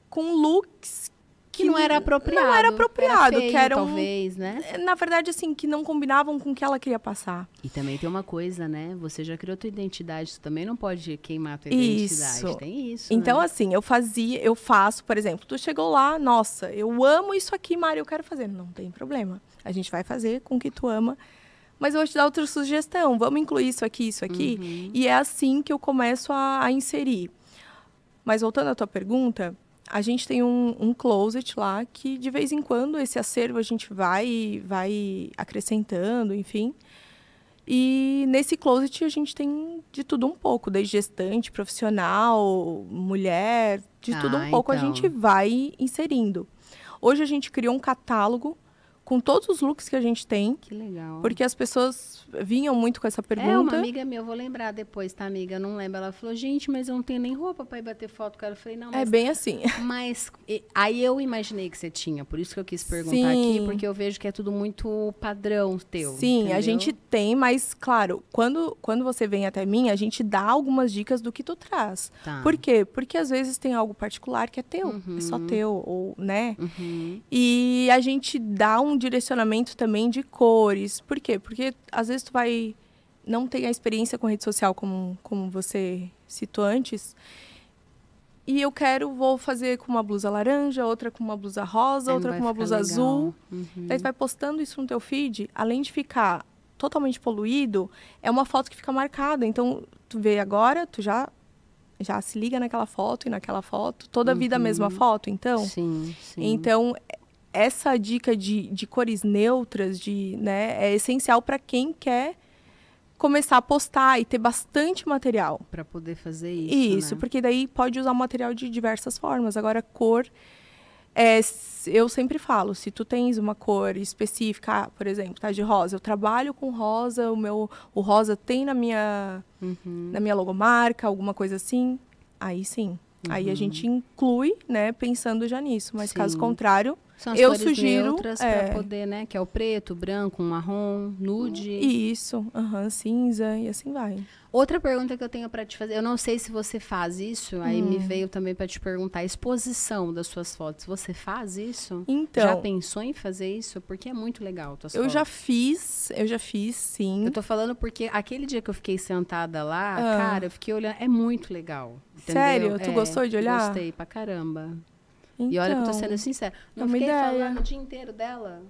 com looks que, não era apropriado. Não era apropriado, era feio, que eram talvez, né? É, na verdade assim, que não combinavam com o que ela queria passar. E também tem uma coisa, né? Você já criou tua identidade, você também não pode queimar tua isso. Tem isso. Né? Então né? assim, eu fazia, eu faço, por exemplo, tu chegou lá, nossa, eu amo isso aqui, Mari, eu quero fazer, não tem problema. A gente vai fazer com o que tu ama mas eu vou te dar outra sugestão. Vamos incluir isso aqui, isso aqui. Uhum. E é assim que eu começo a, a, inserir. Mas voltando à tua pergunta, a gente tem um, um, closet lá que de vez em quando esse acervo a gente vai vai acrescentando, enfim. E nesse closet a gente tem de tudo um pouco, desde gestante, profissional, mulher, de ah, tudo um ah, pouco então. a gente vai inserindo. Hoje a gente criou um catálogo com todos os looks que a gente tem. Que legal. Porque as pessoas vinham muito com essa pergunta. É, uma amiga minha, eu vou lembrar depois, tá, amiga? Eu não lembro. Ela falou, gente, mas eu não tenho nem roupa para ir bater foto com ela. Eu falei, não, é mas... É bem assim. <laughs> Mas e, aí eu imaginei que você tinha, por isso que eu quis perguntar Sim. aqui, porque eu vejo que é tudo muito padrão teu. Sim, entendeu? a gente tem, mas, claro, quando, quando você vem até mim, a gente dá algumas dicas do que tu traz. Tá. Por quê? Porque às vezes tem algo particular que é teu, uhum. é só uhum. teu, ou, né? Uhum. E a gente dá um direcionamento também de cores. Por quê? Porque às vezes tu vai não tem a experiência com rede social como como você citou antes. E eu quero, vou fazer com uma blusa laranja, outra com uma blusa rosa, é, outra com uma blusa legal. azul. Uhum. Daí tu vai postando isso no teu feed, além de ficar totalmente poluído, é uma foto que fica marcada. Então, tu vê agora, tu já já se liga naquela foto e naquela foto, toda a vida a mesma uhum. foto, então. Sim, sim. Então, essa dica de, de cores neutras de, né, é essencial para quem quer começar a postar e ter bastante material. Para poder fazer isso. Isso, né? porque daí pode usar o material de diversas formas. Agora, cor. É, eu sempre falo, se tu tens uma cor específica, ah, por exemplo, tá de rosa, eu trabalho com rosa, o meu o rosa tem na minha uhum. na minha logomarca, alguma coisa assim, aí sim. Uhum. Aí a uhum. gente inclui, né, pensando já nisso, mas sim. caso contrário, são as eu cores sugiro neutras é, para poder, né? Que é o preto, branco, marrom, nude. Isso, uhum, cinza e assim vai. Outra pergunta que eu tenho para te fazer, eu não sei se você faz isso, aí hum. me veio também para te perguntar, a exposição das suas fotos, você faz isso? Então. Já pensou em fazer isso? Porque é muito legal tuas Eu fotos. já fiz, eu já fiz, sim. Eu tô falando porque aquele dia que eu fiquei sentada lá, ah. cara, eu fiquei olhando, é muito legal. Entendeu? Sério? Tu é, gostou de olhar? Gostei pra caramba. Então, e olha que eu tô sendo então, sincera. É Não fiquei ideia. falando o dia inteiro dela.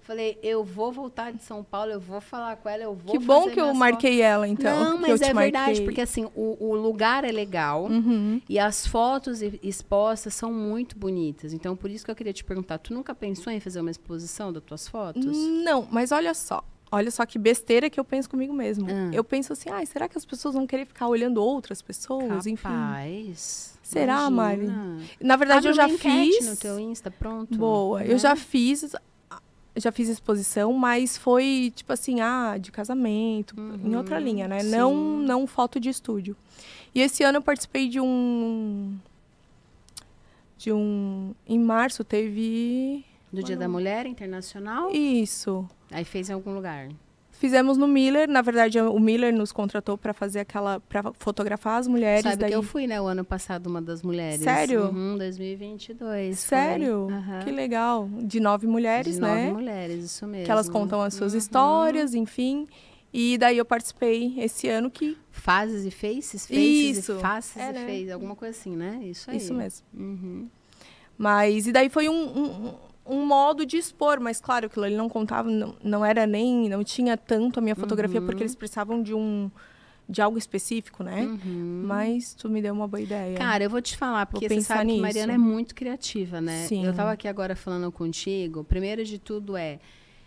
Falei, eu vou voltar de São Paulo, eu vou falar com ela, eu vou Que bom que eu marquei ela, então. Não, mas é verdade, porque assim, o, o, lugar é legal uhum. e as fotos expostas são muito bonitas. Então, por isso que eu queria te perguntar, tu nunca pensou em fazer uma exposição das tuas fotos? Não, mas olha só, Olha só que besteira que eu penso comigo mesmo. Hum. Ah. Eu penso assim, ai, será que as pessoas vão querer ficar olhando outras pessoas? Capaz. Enfim. Será, Mari? Na verdade, Abre eu já fiz. No teu Insta, pronto. Boa. Né? Eu já fiz. Já fiz exposição, mas foi tipo assim, ah, de casamento, uhum. em outra hum, linha, né? Não, não foto de estúdio. E esse ano eu participei de um. De um. Em março teve. Do Dia da Mulher Internacional? Isso. Aí fez em algum lugar. Fizemos no Miller, na verdade o Miller nos contratou para fazer aquela para fotografar as mulheres Sabe daí... que eu fui, né, o ano passado uma das mulheres. Sério? Uhum, 2022. Sério? Uhum. Que legal. De nove mulheres, De nove né? Nove mulheres, isso mesmo. Que elas contam as suas uhum. histórias, enfim. E daí eu participei esse ano que fases e faces, faces isso. e faces é, e né? faces, alguma coisa assim, né? Isso aí. Isso mesmo. Uhum. Mas e daí foi um, um um modo de expor, mas claro, que ele não contava, não, não era nem, não tinha tanto a minha fotografia, uhum. porque eles precisavam de um de algo específico, né? Uhum. Mas tu me deu uma boa ideia. Cara, eu vou te falar, porque você sabe nisso. que Mariana é muito criativa, né? Sim. Eu estava aqui agora falando contigo. Primeiro de tudo é,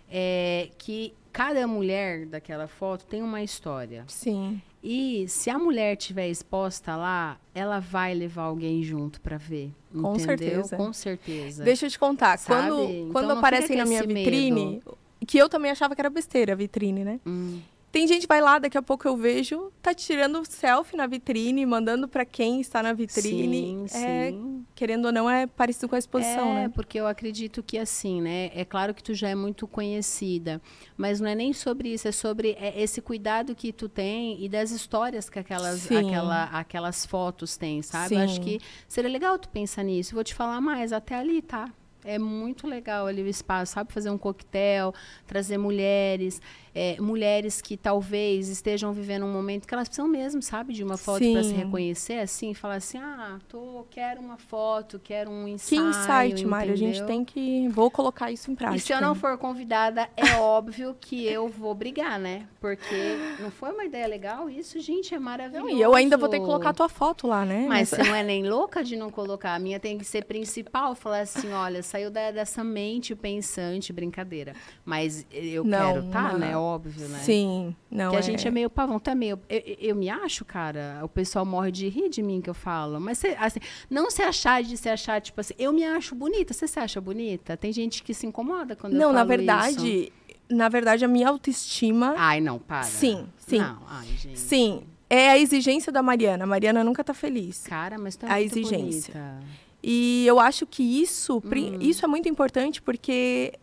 é que cada mulher daquela foto tem uma história. Sim. E se a mulher tiver exposta lá, ela vai levar alguém junto para ver. Com certeza. Com certeza. Deixa eu te contar, Sabe? quando, quando então aparecem na minha vitrine, medo. que eu também achava que era besteira a vitrine, né? Hum. Tem gente vai lá, daqui a pouco eu vejo, tá tirando selfie na vitrine, mandando para quem está na vitrine. Sim, é, sim. Querendo ou não, é parecido com a exposição, é, né? É, porque eu acredito que assim, né? É claro que tu já é muito conhecida, mas não é nem sobre isso, é sobre é, esse cuidado que tu tem e das histórias que aquelas, aquela, aquelas fotos têm, sabe? Sim. Eu acho que seria legal tu pensar nisso. Vou te falar mais até ali, tá? É muito legal ali o espaço, sabe? Fazer um coquetel, trazer mulheres, é, mulheres que talvez estejam vivendo um momento que elas precisam mesmo, sabe? De uma foto para se reconhecer, assim, falar assim, ah, tô, quero uma foto, quero um ensaio. Que insight, Mário, a gente tem que... Vou colocar isso em prática. E se eu não for convidada, é <laughs> óbvio que eu vou brigar, né? Porque não foi uma ideia legal? Isso, gente, é maravilhoso. Não, e eu ainda vou ter que colocar a tua foto lá, né? Mas você não é nem louca de não colocar. A minha tem que ser principal, falar assim, olha, saiu da, dessa mente pensante, brincadeira. Mas eu não, quero, tá, não. né? Óbvio, né? Sim, não. Que é. a gente é, é meio pavão, tá meio. Eu, eu, me acho, cara, o pessoal morre de rir de mim que eu falo. Mas cê, assim, não se achar de se achar, tipo assim, eu me acho bonita. Você se acha bonita? Tem gente que se incomoda quando não, eu falo. Não, na verdade. Isso. Na verdade, a minha autoestima. Ai, não, para. Sim, sim. Não, ai, gente. Sim. É a exigência da Mariana. A Mariana nunca tá feliz. Cara, mas tu é a muito exigência. Bonita. E eu acho que isso, hum. isso é muito importante porque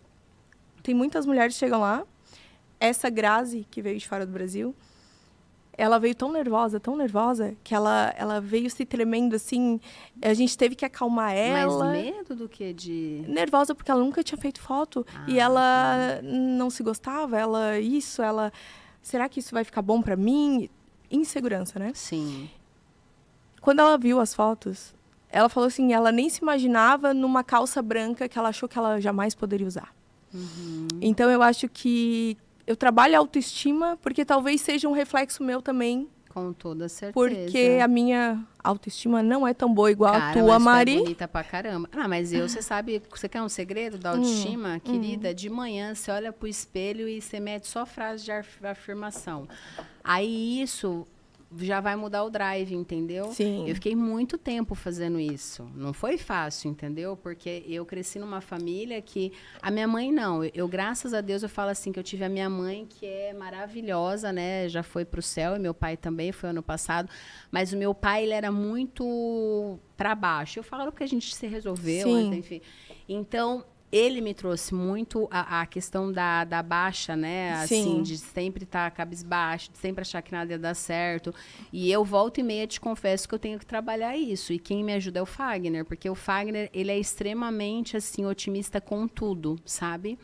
tem muitas mulheres que chegam lá. Essa Grazi, que veio de fora do Brasil, ela veio tão nervosa, tão nervosa, que ela, ela veio se tremendo assim. A gente teve que acalmar ela. Mais medo do que de. Nervosa, porque ela nunca tinha feito foto. Ah, e ela tá. não se gostava, ela. Isso, ela. Será que isso vai ficar bom para mim? Insegurança, né? Sim. Quando ela viu as fotos, ela falou assim, ela nem se imaginava numa calça branca que ela achou que ela jamais poderia usar. Uhum. Então eu acho que eu trabalho a autoestima porque talvez seja um reflexo meu também. Com toda certeza. Porque a minha autoestima não é tão boa igual Cara, a tua, Mari. Tá bonita pra caramba. Ah, mas eu, você sabe, você quer um segredo da hum, autoestima, hum, querida? Hum. De manhã você olha pro espelho e você mete só frases de afirmação. Aí isso já vai mudar o drive, entendeu? Sim. Eu fiquei muito tempo fazendo isso. Não foi fácil, entendeu? Porque eu cresci numa família que a minha mãe não. Eu, graças a Deus eu falo assim que eu tive a minha mãe que é maravilhosa, né? Já foi para o céu e meu pai também foi ano passado, mas o meu pai ele era muito para baixo. Eu falo que a gente se resolveu, mas, enfim. Então, ele me trouxe muito a, a questão da, da baixa, né? Assim, Sim. de sempre estar tá cabisbaixo, de sempre achar que nada ia dar certo. E eu volto e meia te confesso que eu tenho que trabalhar isso. E quem me ajuda é o Fagner, porque o Fagner, ele é extremamente, assim, otimista com tudo, sabe?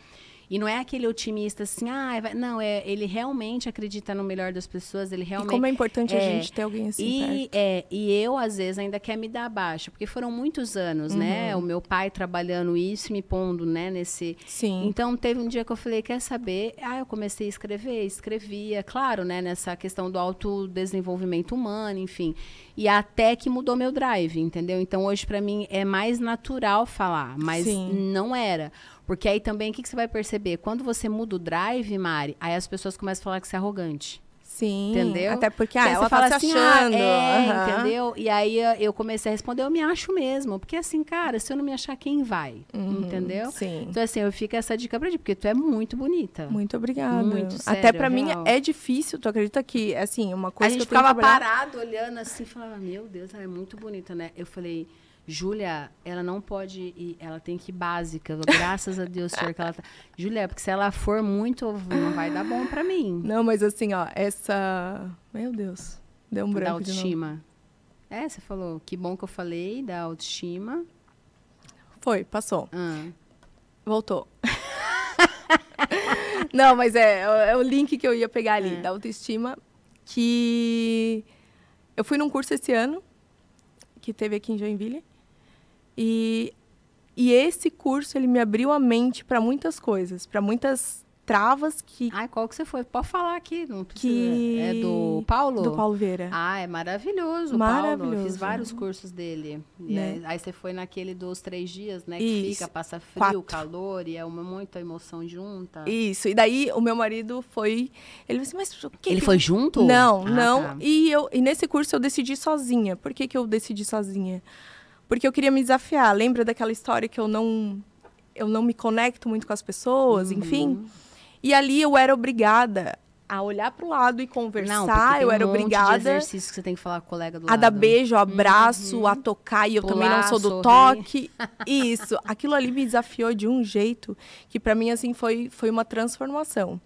E não é aquele otimista assim, ah, vai... não, é, ele realmente acredita no melhor das pessoas, ele realmente. E como é importante é, a gente ter alguém assim. E, perto. É, e eu, às vezes, ainda quer me dar baixa, porque foram muitos anos, né, uhum. né? O meu pai trabalhando isso, me pondo, né, nesse. Sim. Então teve um dia que eu falei, quer saber? Ah, eu comecei a escrever, escrevia, claro, né, nessa questão do autodesenvolvimento humano, enfim. E até que mudou meu drive, entendeu? Então hoje para mim é mais natural falar, mas Sim. não era. Porque aí também o que, que você vai perceber? Quando você muda o drive, Mari, aí as pessoas começam a falar que você é arrogante. Sim. Entendeu? Até porque ah, ela tá fala tá se assim, ah, achando. Ah, é, uhum. entendeu? E aí eh, eu comecei a responder, eu me acho mesmo. Porque assim, cara, se eu não me achar, quem vai? Uhum, entendeu? Sim. Então assim, eu fico essa dica pra ti, porque tu é muito bonita. Muito obrigada. Muito, sério, Até pra real. mim é difícil, tu acredita que, assim, uma coisa a que eu ficava parado olhando assim, falava, meu Deus, ela é muito bonita, né? Eu falei... Júlia, ela não pode ir, ela tem que ir básica. Graças a Deus, senhor, que ela tá. <laughs> Júlia, porque se ela for muito, não vai dar bom para mim. Não, mas assim, ó, essa. Meu Deus, deu um branco. Da autoestima. É, você falou, que bom que eu falei da autoestima. Foi, passou. Ah. Voltou. <laughs> não, mas é, é, é o link que eu ia pegar ali, é. da autoestima, que eu fui num curso esse ano, que teve aqui em Joinville, e, e esse curso, ele me abriu a mente para muitas coisas, para muitas travas que... Ai, qual que você foi? Pode falar aqui, não precisa. Que... É do Paulo? Do Paulo Vieira. Ah, é maravilhoso, maravilhoso. Paulo. Eu fiz vários cursos dele. Né? Aí, aí, você foi naquele dos três dias, né? Isso. Que fica, passa frio, Quatro. calor, e é uma muita emoção junta. Isso, e daí o meu marido foi... Ele falou assim, mas... O que ele que... foi junto? Não, ah, não. Tá. E, eu, e nesse curso eu decidi sozinha. Por que que eu decidi sozinha? porque eu queria me desafiar. Lembra daquela história que eu não eu não me conecto muito com as pessoas, uhum. enfim. E ali eu era obrigada a olhar para o lado e conversar. Não, eu era obrigada. de exercício que você tem que falar com o colega do lado. A dar beijo, uhum. abraço, uhum. a tocar e eu Pular, também não sou do sorrir. toque. Isso, aquilo ali me desafiou de um jeito que para mim assim foi foi uma transformação.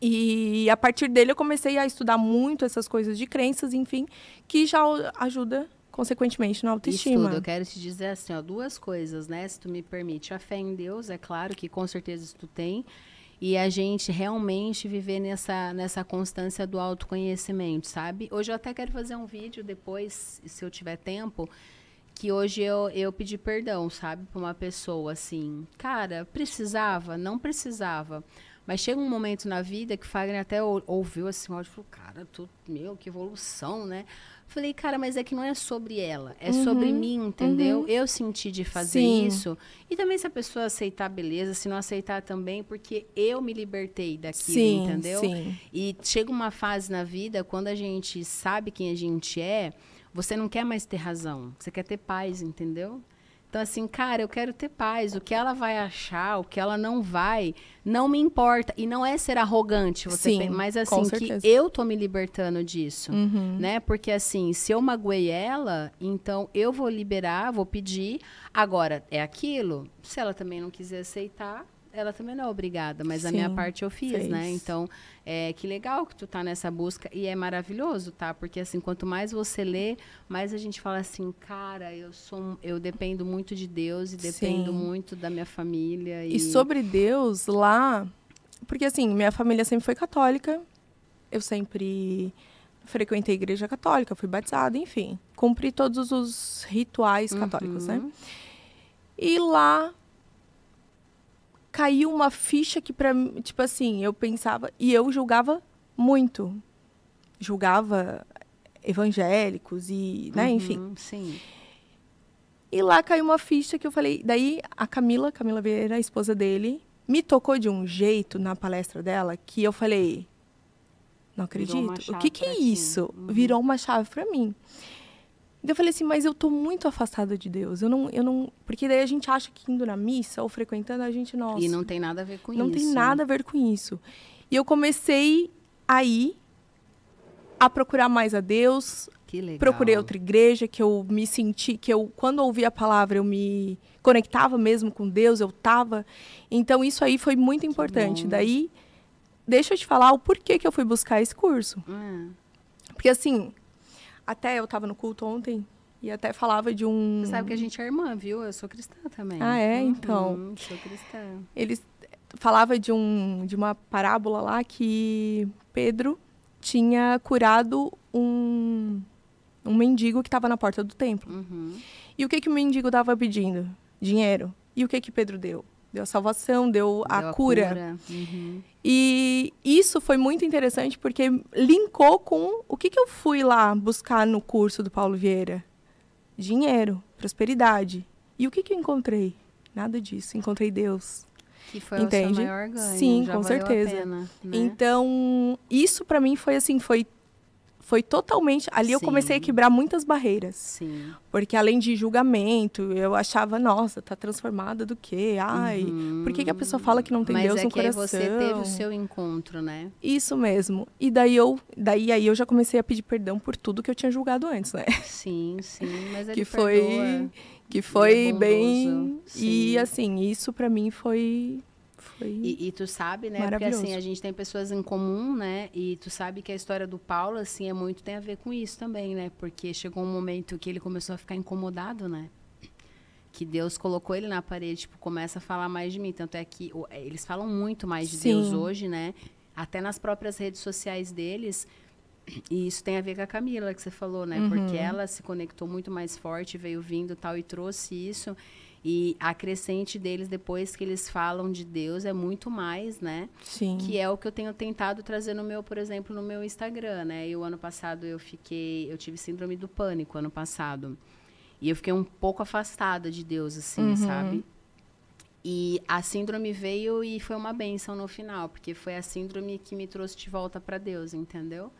E a partir dele eu comecei a estudar muito essas coisas de crenças, enfim, que já ajuda consequentemente na autoestima. Estudo, eu quero te dizer assim, ó, duas coisas, né? Se tu me permite, a fé em Deus, é claro que com certeza isso tu tem, e a gente realmente viver nessa nessa constância do autoconhecimento, sabe? Hoje eu até quero fazer um vídeo depois, se eu tiver tempo, que hoje eu, eu pedi perdão, sabe, para uma pessoa assim. Cara, precisava, não precisava. Mas chega um momento na vida que o Fagner até ouviu assim, o e falou, cara, tu, meu, que evolução, né? Falei, cara, mas é que não é sobre ela, é uhum. sobre mim, entendeu? Uhum. Eu senti de fazer Sim. isso. E também se a pessoa aceitar, beleza, se não aceitar também, porque eu me libertei daquilo, Sim. entendeu? Sim. E chega uma fase na vida quando a gente sabe quem a gente é, você não quer mais ter razão, você quer ter paz, entendeu? Então, assim, cara, eu quero ter paz. O que ela vai achar, o que ela não vai, não me importa. E não é ser arrogante, você Sim, pensa, mas assim, que eu tô me libertando disso. Uhum. né? Porque assim, se eu magoei ela, então eu vou liberar, vou pedir. Agora, é aquilo. Se ela também não quiser aceitar, ela também não é obrigada, mas Sim, a minha parte eu fiz, fez. né? Então, é, que legal que tu tá nessa busca e é maravilhoso, tá? Porque assim, quanto mais você lê, mais a gente fala assim, cara, eu sou, eu dependo muito de Deus e dependo Sim. muito da minha família. E... e sobre Deus lá, porque assim, minha família sempre foi católica, eu sempre frequentei a igreja católica, fui batizada, enfim, cumpri todos os rituais católicos, né? uhum. né? E lá caiu uma ficha que para tipo assim, eu pensava e eu julgava muito. Julgava evangélicos e, né, uhum, enfim. Sim. E lá caiu uma ficha que eu falei, daí a Camila, Camila Vieira, a esposa dele, me tocou de um jeito na palestra dela que eu falei, não acredito. O que, que é isso? Uhum. Virou uma chave para mim. Eu falei assim, mas eu tô muito afastada de Deus. Eu não, eu não, porque daí a gente acha que indo na missa ou frequentando a gente nossa. E não tem nada a ver com não isso. Não tem nada a ver com isso. E eu comecei aí a procurar mais a Deus. Que legal. Procurei outra igreja que eu me senti, que eu quando ouvi a palavra eu me conectava mesmo com Deus, eu tava. Então isso aí foi muito importante. Daí deixa eu te falar o porquê que eu fui buscar esse curso. É. Porque assim, até eu estava no culto ontem e até falava de um. Você sabe que a gente é irmã, viu? Eu sou cristã também. Ah, é? Uhum, então. sou cristã. Eles eh, falava de um de uma parábola lá que Pedro tinha curado um um mendigo que estava na porta do templo. Uhum. E o que que o mendigo estava pedindo? Dinheiro. E o que que Pedro deu? Deu a salvação, deu, deu a, cura. A cura. Uhum. E isso foi muito interessante porque linkou com o que, que eu fui lá buscar no curso do Paulo Vieira: dinheiro, prosperidade. E o que, que eu encontrei? Nada disso. Encontrei Deus. Que foi Entende? o seu maior ganho. Sim, com certeza. Pena, né? Então, isso para mim foi assim, foi foi totalmente. Ali Sim. eu comecei a quebrar muitas barreiras. Sim. Porque além de julgamento, eu achava, nossa, tá transformada do quê? Ai, uhum. por que, que a pessoa fala que não tem uhum. Mas Deus é no que coração? você teve o seu encontro, né? Isso mesmo. E daí eu, daí aí eu já comecei a pedir perdão por tudo que eu tinha julgado antes, né? Sim, sim, mas <laughs> ele que foi que é foi bem Sim. e assim, isso para mim foi foi e, e tu sabe, né? Porque assim, a gente tem pessoas em comum, né? E tu sabe que a história do Paulo, assim, é muito tem a ver com isso também, né? Porque chegou um momento que ele começou a ficar incomodado, né? que Deus colocou ele na parede, tipo, começa a falar mais de mim. Tanto é que é, eles falam muito mais de Sim. Deus hoje, né? Até nas próprias redes sociais deles. E isso tem a ver com a Camila que você falou, né? Uhum. Porque ela se conectou muito mais forte, veio vindo tal e trouxe isso. E a crescente deles, depois que eles falam de Deus, é muito mais, né? Sim. Que é o que eu tenho tentado trazer no meu, por exemplo, no meu Instagram, né? e o ano passado, eu fiquei... Eu tive síndrome do pânico, ano passado. E eu fiquei um pouco afastada de Deus, assim, uhum. sabe? E a síndrome veio e foi uma benção no final, porque foi a síndrome que me trouxe de volta para Deus, entendeu?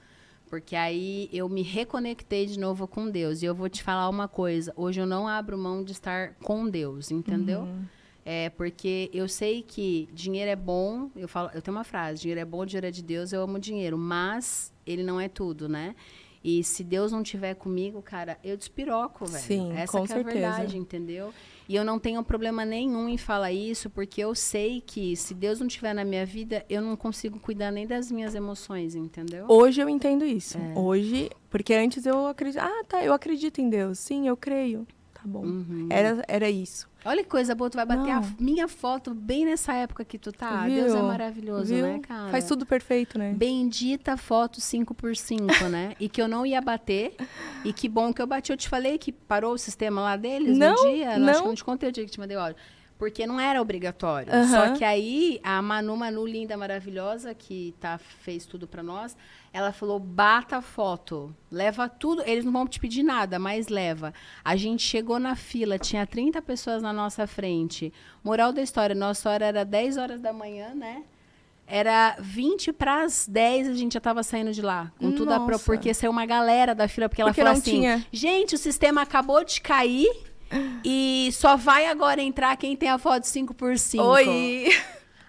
Porque aí eu me reconectei de novo com Deus. E eu vou te falar uma coisa: hoje eu não abro mão de estar com Deus, entendeu? Uhum. É porque eu sei que dinheiro é bom. Eu falo, eu tenho uma frase: dinheiro é bom, dinheiro é de Deus. Eu amo dinheiro, mas ele não é tudo, né? E se Deus não tiver comigo, cara, eu despiroco, velho. Sim, Essa com é a verdade, entendeu? E eu não tenho problema nenhum em falar isso, porque eu sei que se Deus não tiver na minha vida, eu não consigo cuidar nem das minhas emoções, entendeu? Hoje eu entendo isso. É. Hoje, porque antes eu acredito, ah, tá, eu acredito em Deus. Sim, eu creio tá bom. Uhum. Era, era isso. Olha que coisa boa, tu vai bater Não. a minha foto bem nessa época que tu tá. Viu? Deus é maravilhoso, Viu? né, cara? Faz tudo perfeito, né? Bendita foto 5x5, né? e que eu não ia bater. E que bom que eu bati. Eu te falei que parou o sistema lá deles não, dia. Não, não. acho que não te contei o dia que te mandei o áudio porque não era obrigatório. Uhum. Só que aí a Manu Manu linda, maravilhosa, que tá fez tudo para nós, ela falou: "Bata a foto, leva tudo, eles não vão te pedir nada, mas leva". A gente chegou na fila, tinha 30 pessoas na nossa frente. Moral da história, nossa hora era 10 horas da manhã, né? Era 20 para as 10, a gente já estava saindo de lá. Com tudo a pro, porque saiu uma galera da fila, porque, porque ela falou assim: tinha. gente, o sistema acabou de cair e só vai agora entrar quem tem a foto 5x5. Oi!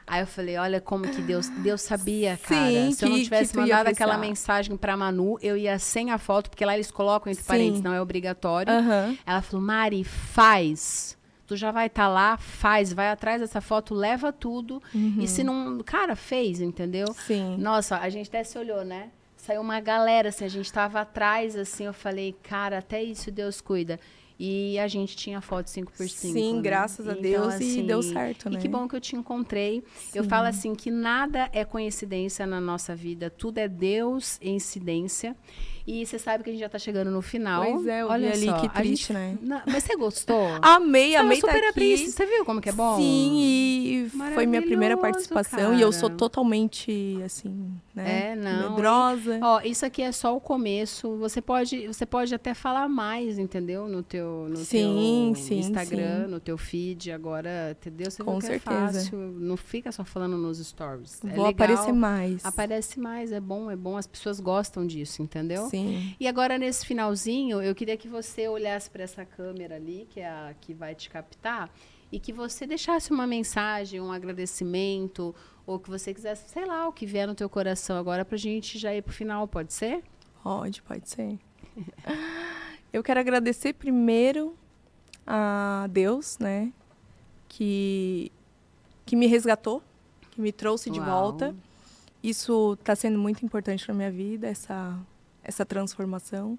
Aí eu falei, olha como que Deus, Deus sabia, Sim, cara. Se eu não tivesse mandado aquela mensagem pra Manu, eu ia sem a foto, porque lá eles colocam entre Sim. parênteses, não é obrigatório. Uhum. Ela falou, Mari, faz. Tu já vai estar tá lá, faz, vai atrás dessa foto, leva tudo. Uhum. E se uhum. não. Cara, fez, entendeu? Sim. Nossa, a gente até se olhou, né? Saiu uma galera, assim, a gente tava atrás, assim, eu falei, cara, até isso Deus cuida. E a gente tinha foto 5x5. Sim, né? graças a então, Deus então, assim, e deu certo, né? E que né? bom que eu te encontrei. Sim. Eu falo assim que nada é coincidência na nossa vida, tudo é Deus em incidência. E você sabe que a gente já tá chegando no final. Pois é, eu Olha ali, só. que triste, gente... né? Mas você gostou? <laughs> amei, você amei tá super tá aqui. Você viu como que é bom? Sim, e foi minha primeira participação cara. e eu sou totalmente, assim, né? É, não. Medrosa. Ó, isso aqui é só o começo. Você pode, você pode até falar mais, entendeu? No teu, no sim, teu sim, Instagram, sim. no teu feed agora, entendeu? Você Com é certeza. É fácil. Não fica só falando nos stories. É Vou é legal, aparecer mais. Aparece mais, é bom, é bom. As pessoas gostam disso, entendeu? Sim. Sim. E agora, nesse finalzinho, eu queria que você olhasse para essa câmera ali, que é a que vai te captar, e que você deixasse uma mensagem, um agradecimento, ou que você quisesse, sei lá, o que vier no teu coração agora, para a gente já ir para o final, pode ser? Pode, pode ser. <laughs> eu quero agradecer primeiro a Deus, né? Que, que me resgatou, que me trouxe de volta. Isso está sendo muito importante na minha vida, essa essa transformação.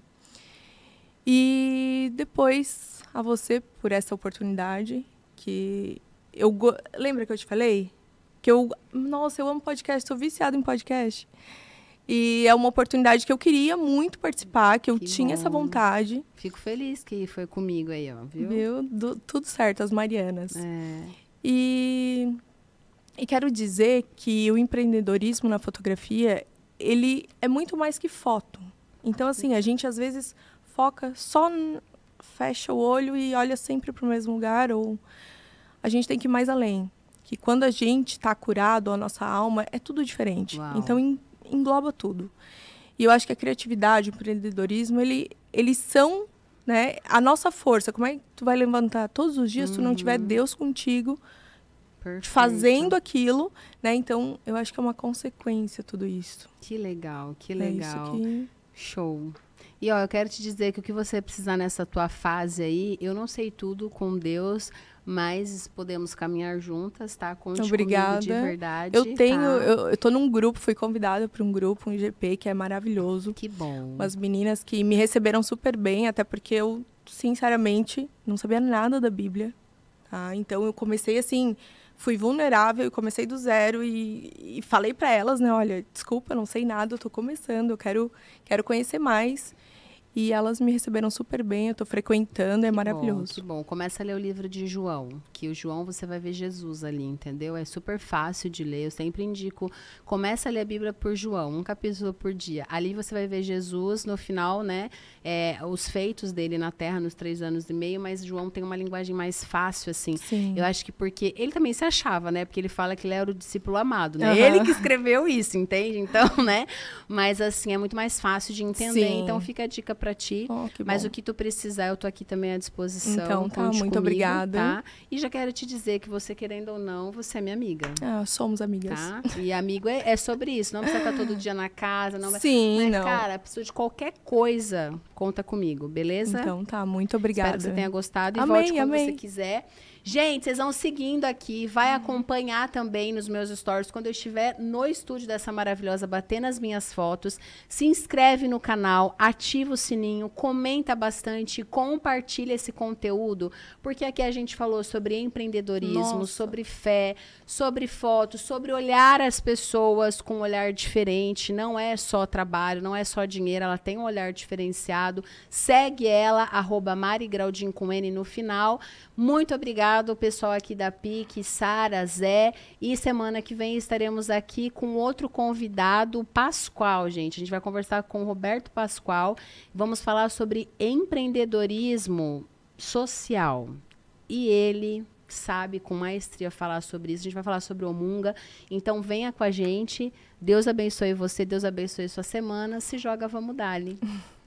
E depois a você por essa oportunidade que eu lembra que eu te falei que eu nossa eu amo podcast sou viciado em podcast e é uma oportunidade que eu queria muito participar que eu que tinha bom. essa vontade fico feliz que foi comigo aí ó viu, viu? Do, tudo certo as Marianas é. e e quero dizer que o empreendedorismo na fotografia ele é muito mais que foto. Então, assim, a gente às vezes foca só, fecha o olho e olha sempre para o mesmo lugar, ou a gente tem que ir mais além. Que quando a gente está curado, a nossa alma, é tudo diferente. Uau. Então, engloba tudo. E eu acho que a criatividade, o empreendedorismo, ele, eles são né, a nossa força. Como é que tu vai levantar todos os dias se tu não tiver uhum. Deus contigo? Perfeito. fazendo aquilo, né? Então, eu acho que é uma consequência tudo isso. Que legal, que é legal. É que... Show. E ó, eu quero te dizer que o que você precisar nessa tua fase aí, eu não sei tudo com Deus, mas podemos caminhar juntas, tá? Conte Obrigada. de verdade. Eu tenho, tá? eu, eu tô num grupo, fui convidada para um grupo, um GP, que é maravilhoso. Que bom. Umas meninas que me receberam super bem, até porque eu, sinceramente, não sabia nada da Bíblia. Tá? Então eu comecei assim, fui vulnerável e comecei do zero e, e falei para elas, né, olha, desculpa, não sei nada, eu tô começando, eu quero quero conhecer mais. E elas me receberam super bem, eu estou frequentando, é que maravilhoso. Bom, que bom. Começa a ler o livro de João, que o João você vai ver Jesus ali, entendeu? É super fácil de ler, eu sempre indico. Começa a ler a Bíblia por João, um capítulo por dia. Ali você vai ver Jesus, no final, né? É, os feitos dele na terra nos três anos e meio, mas João tem uma linguagem mais fácil, assim. Sim. Eu acho que porque ele também se achava, né? Porque ele fala que ele era o discípulo amado, né? Uhum. Ele que escreveu isso, entende? Então, <laughs> né? Mas assim, é muito mais fácil de entender. Sim. Então fica a dica para ti. Oh, mas o que tu precisar, eu tô aqui também à disposição. Então, tá, muito comigo, obrigada. Tá? E já quero te dizer que você, querendo ou não, você é minha amiga. Ah, somos amigas. Tá? E amigo é, é sobre isso. Não precisa estar tá todo dia na casa, não. Sim, mas, não. cara, preciso de qualquer coisa, conta comigo, beleza? Então tá, muito obrigada. Espero que você tenha gostado e amém, volte quando amém. você quiser. Gente, vocês vão seguindo aqui, vai uhum. acompanhar também nos meus stories quando eu estiver no estúdio dessa maravilhosa batendo as minhas fotos. Se inscreve no canal, ativa o sininho, comenta bastante, compartilha esse conteúdo, porque aqui a gente falou sobre empreendedorismo, Nossa. sobre fé, sobre fotos, sobre olhar as pessoas com um olhar diferente. Não é só trabalho, não é só dinheiro, ela tem um olhar diferenciado. Segue ela, arroba Mari Graudin com N no final. Muito obrigado, pessoal aqui da PIC, Sara, Zé. E semana que vem estaremos aqui com outro convidado, Pascoal, gente. A gente vai conversar com o Roberto Pascoal. Vamos falar sobre empreendedorismo social. E ele sabe com maestria falar sobre isso. A gente vai falar sobre o Munga. Então venha com a gente. Deus abençoe você, Deus abençoe sua semana. Se joga, vamos dar <laughs>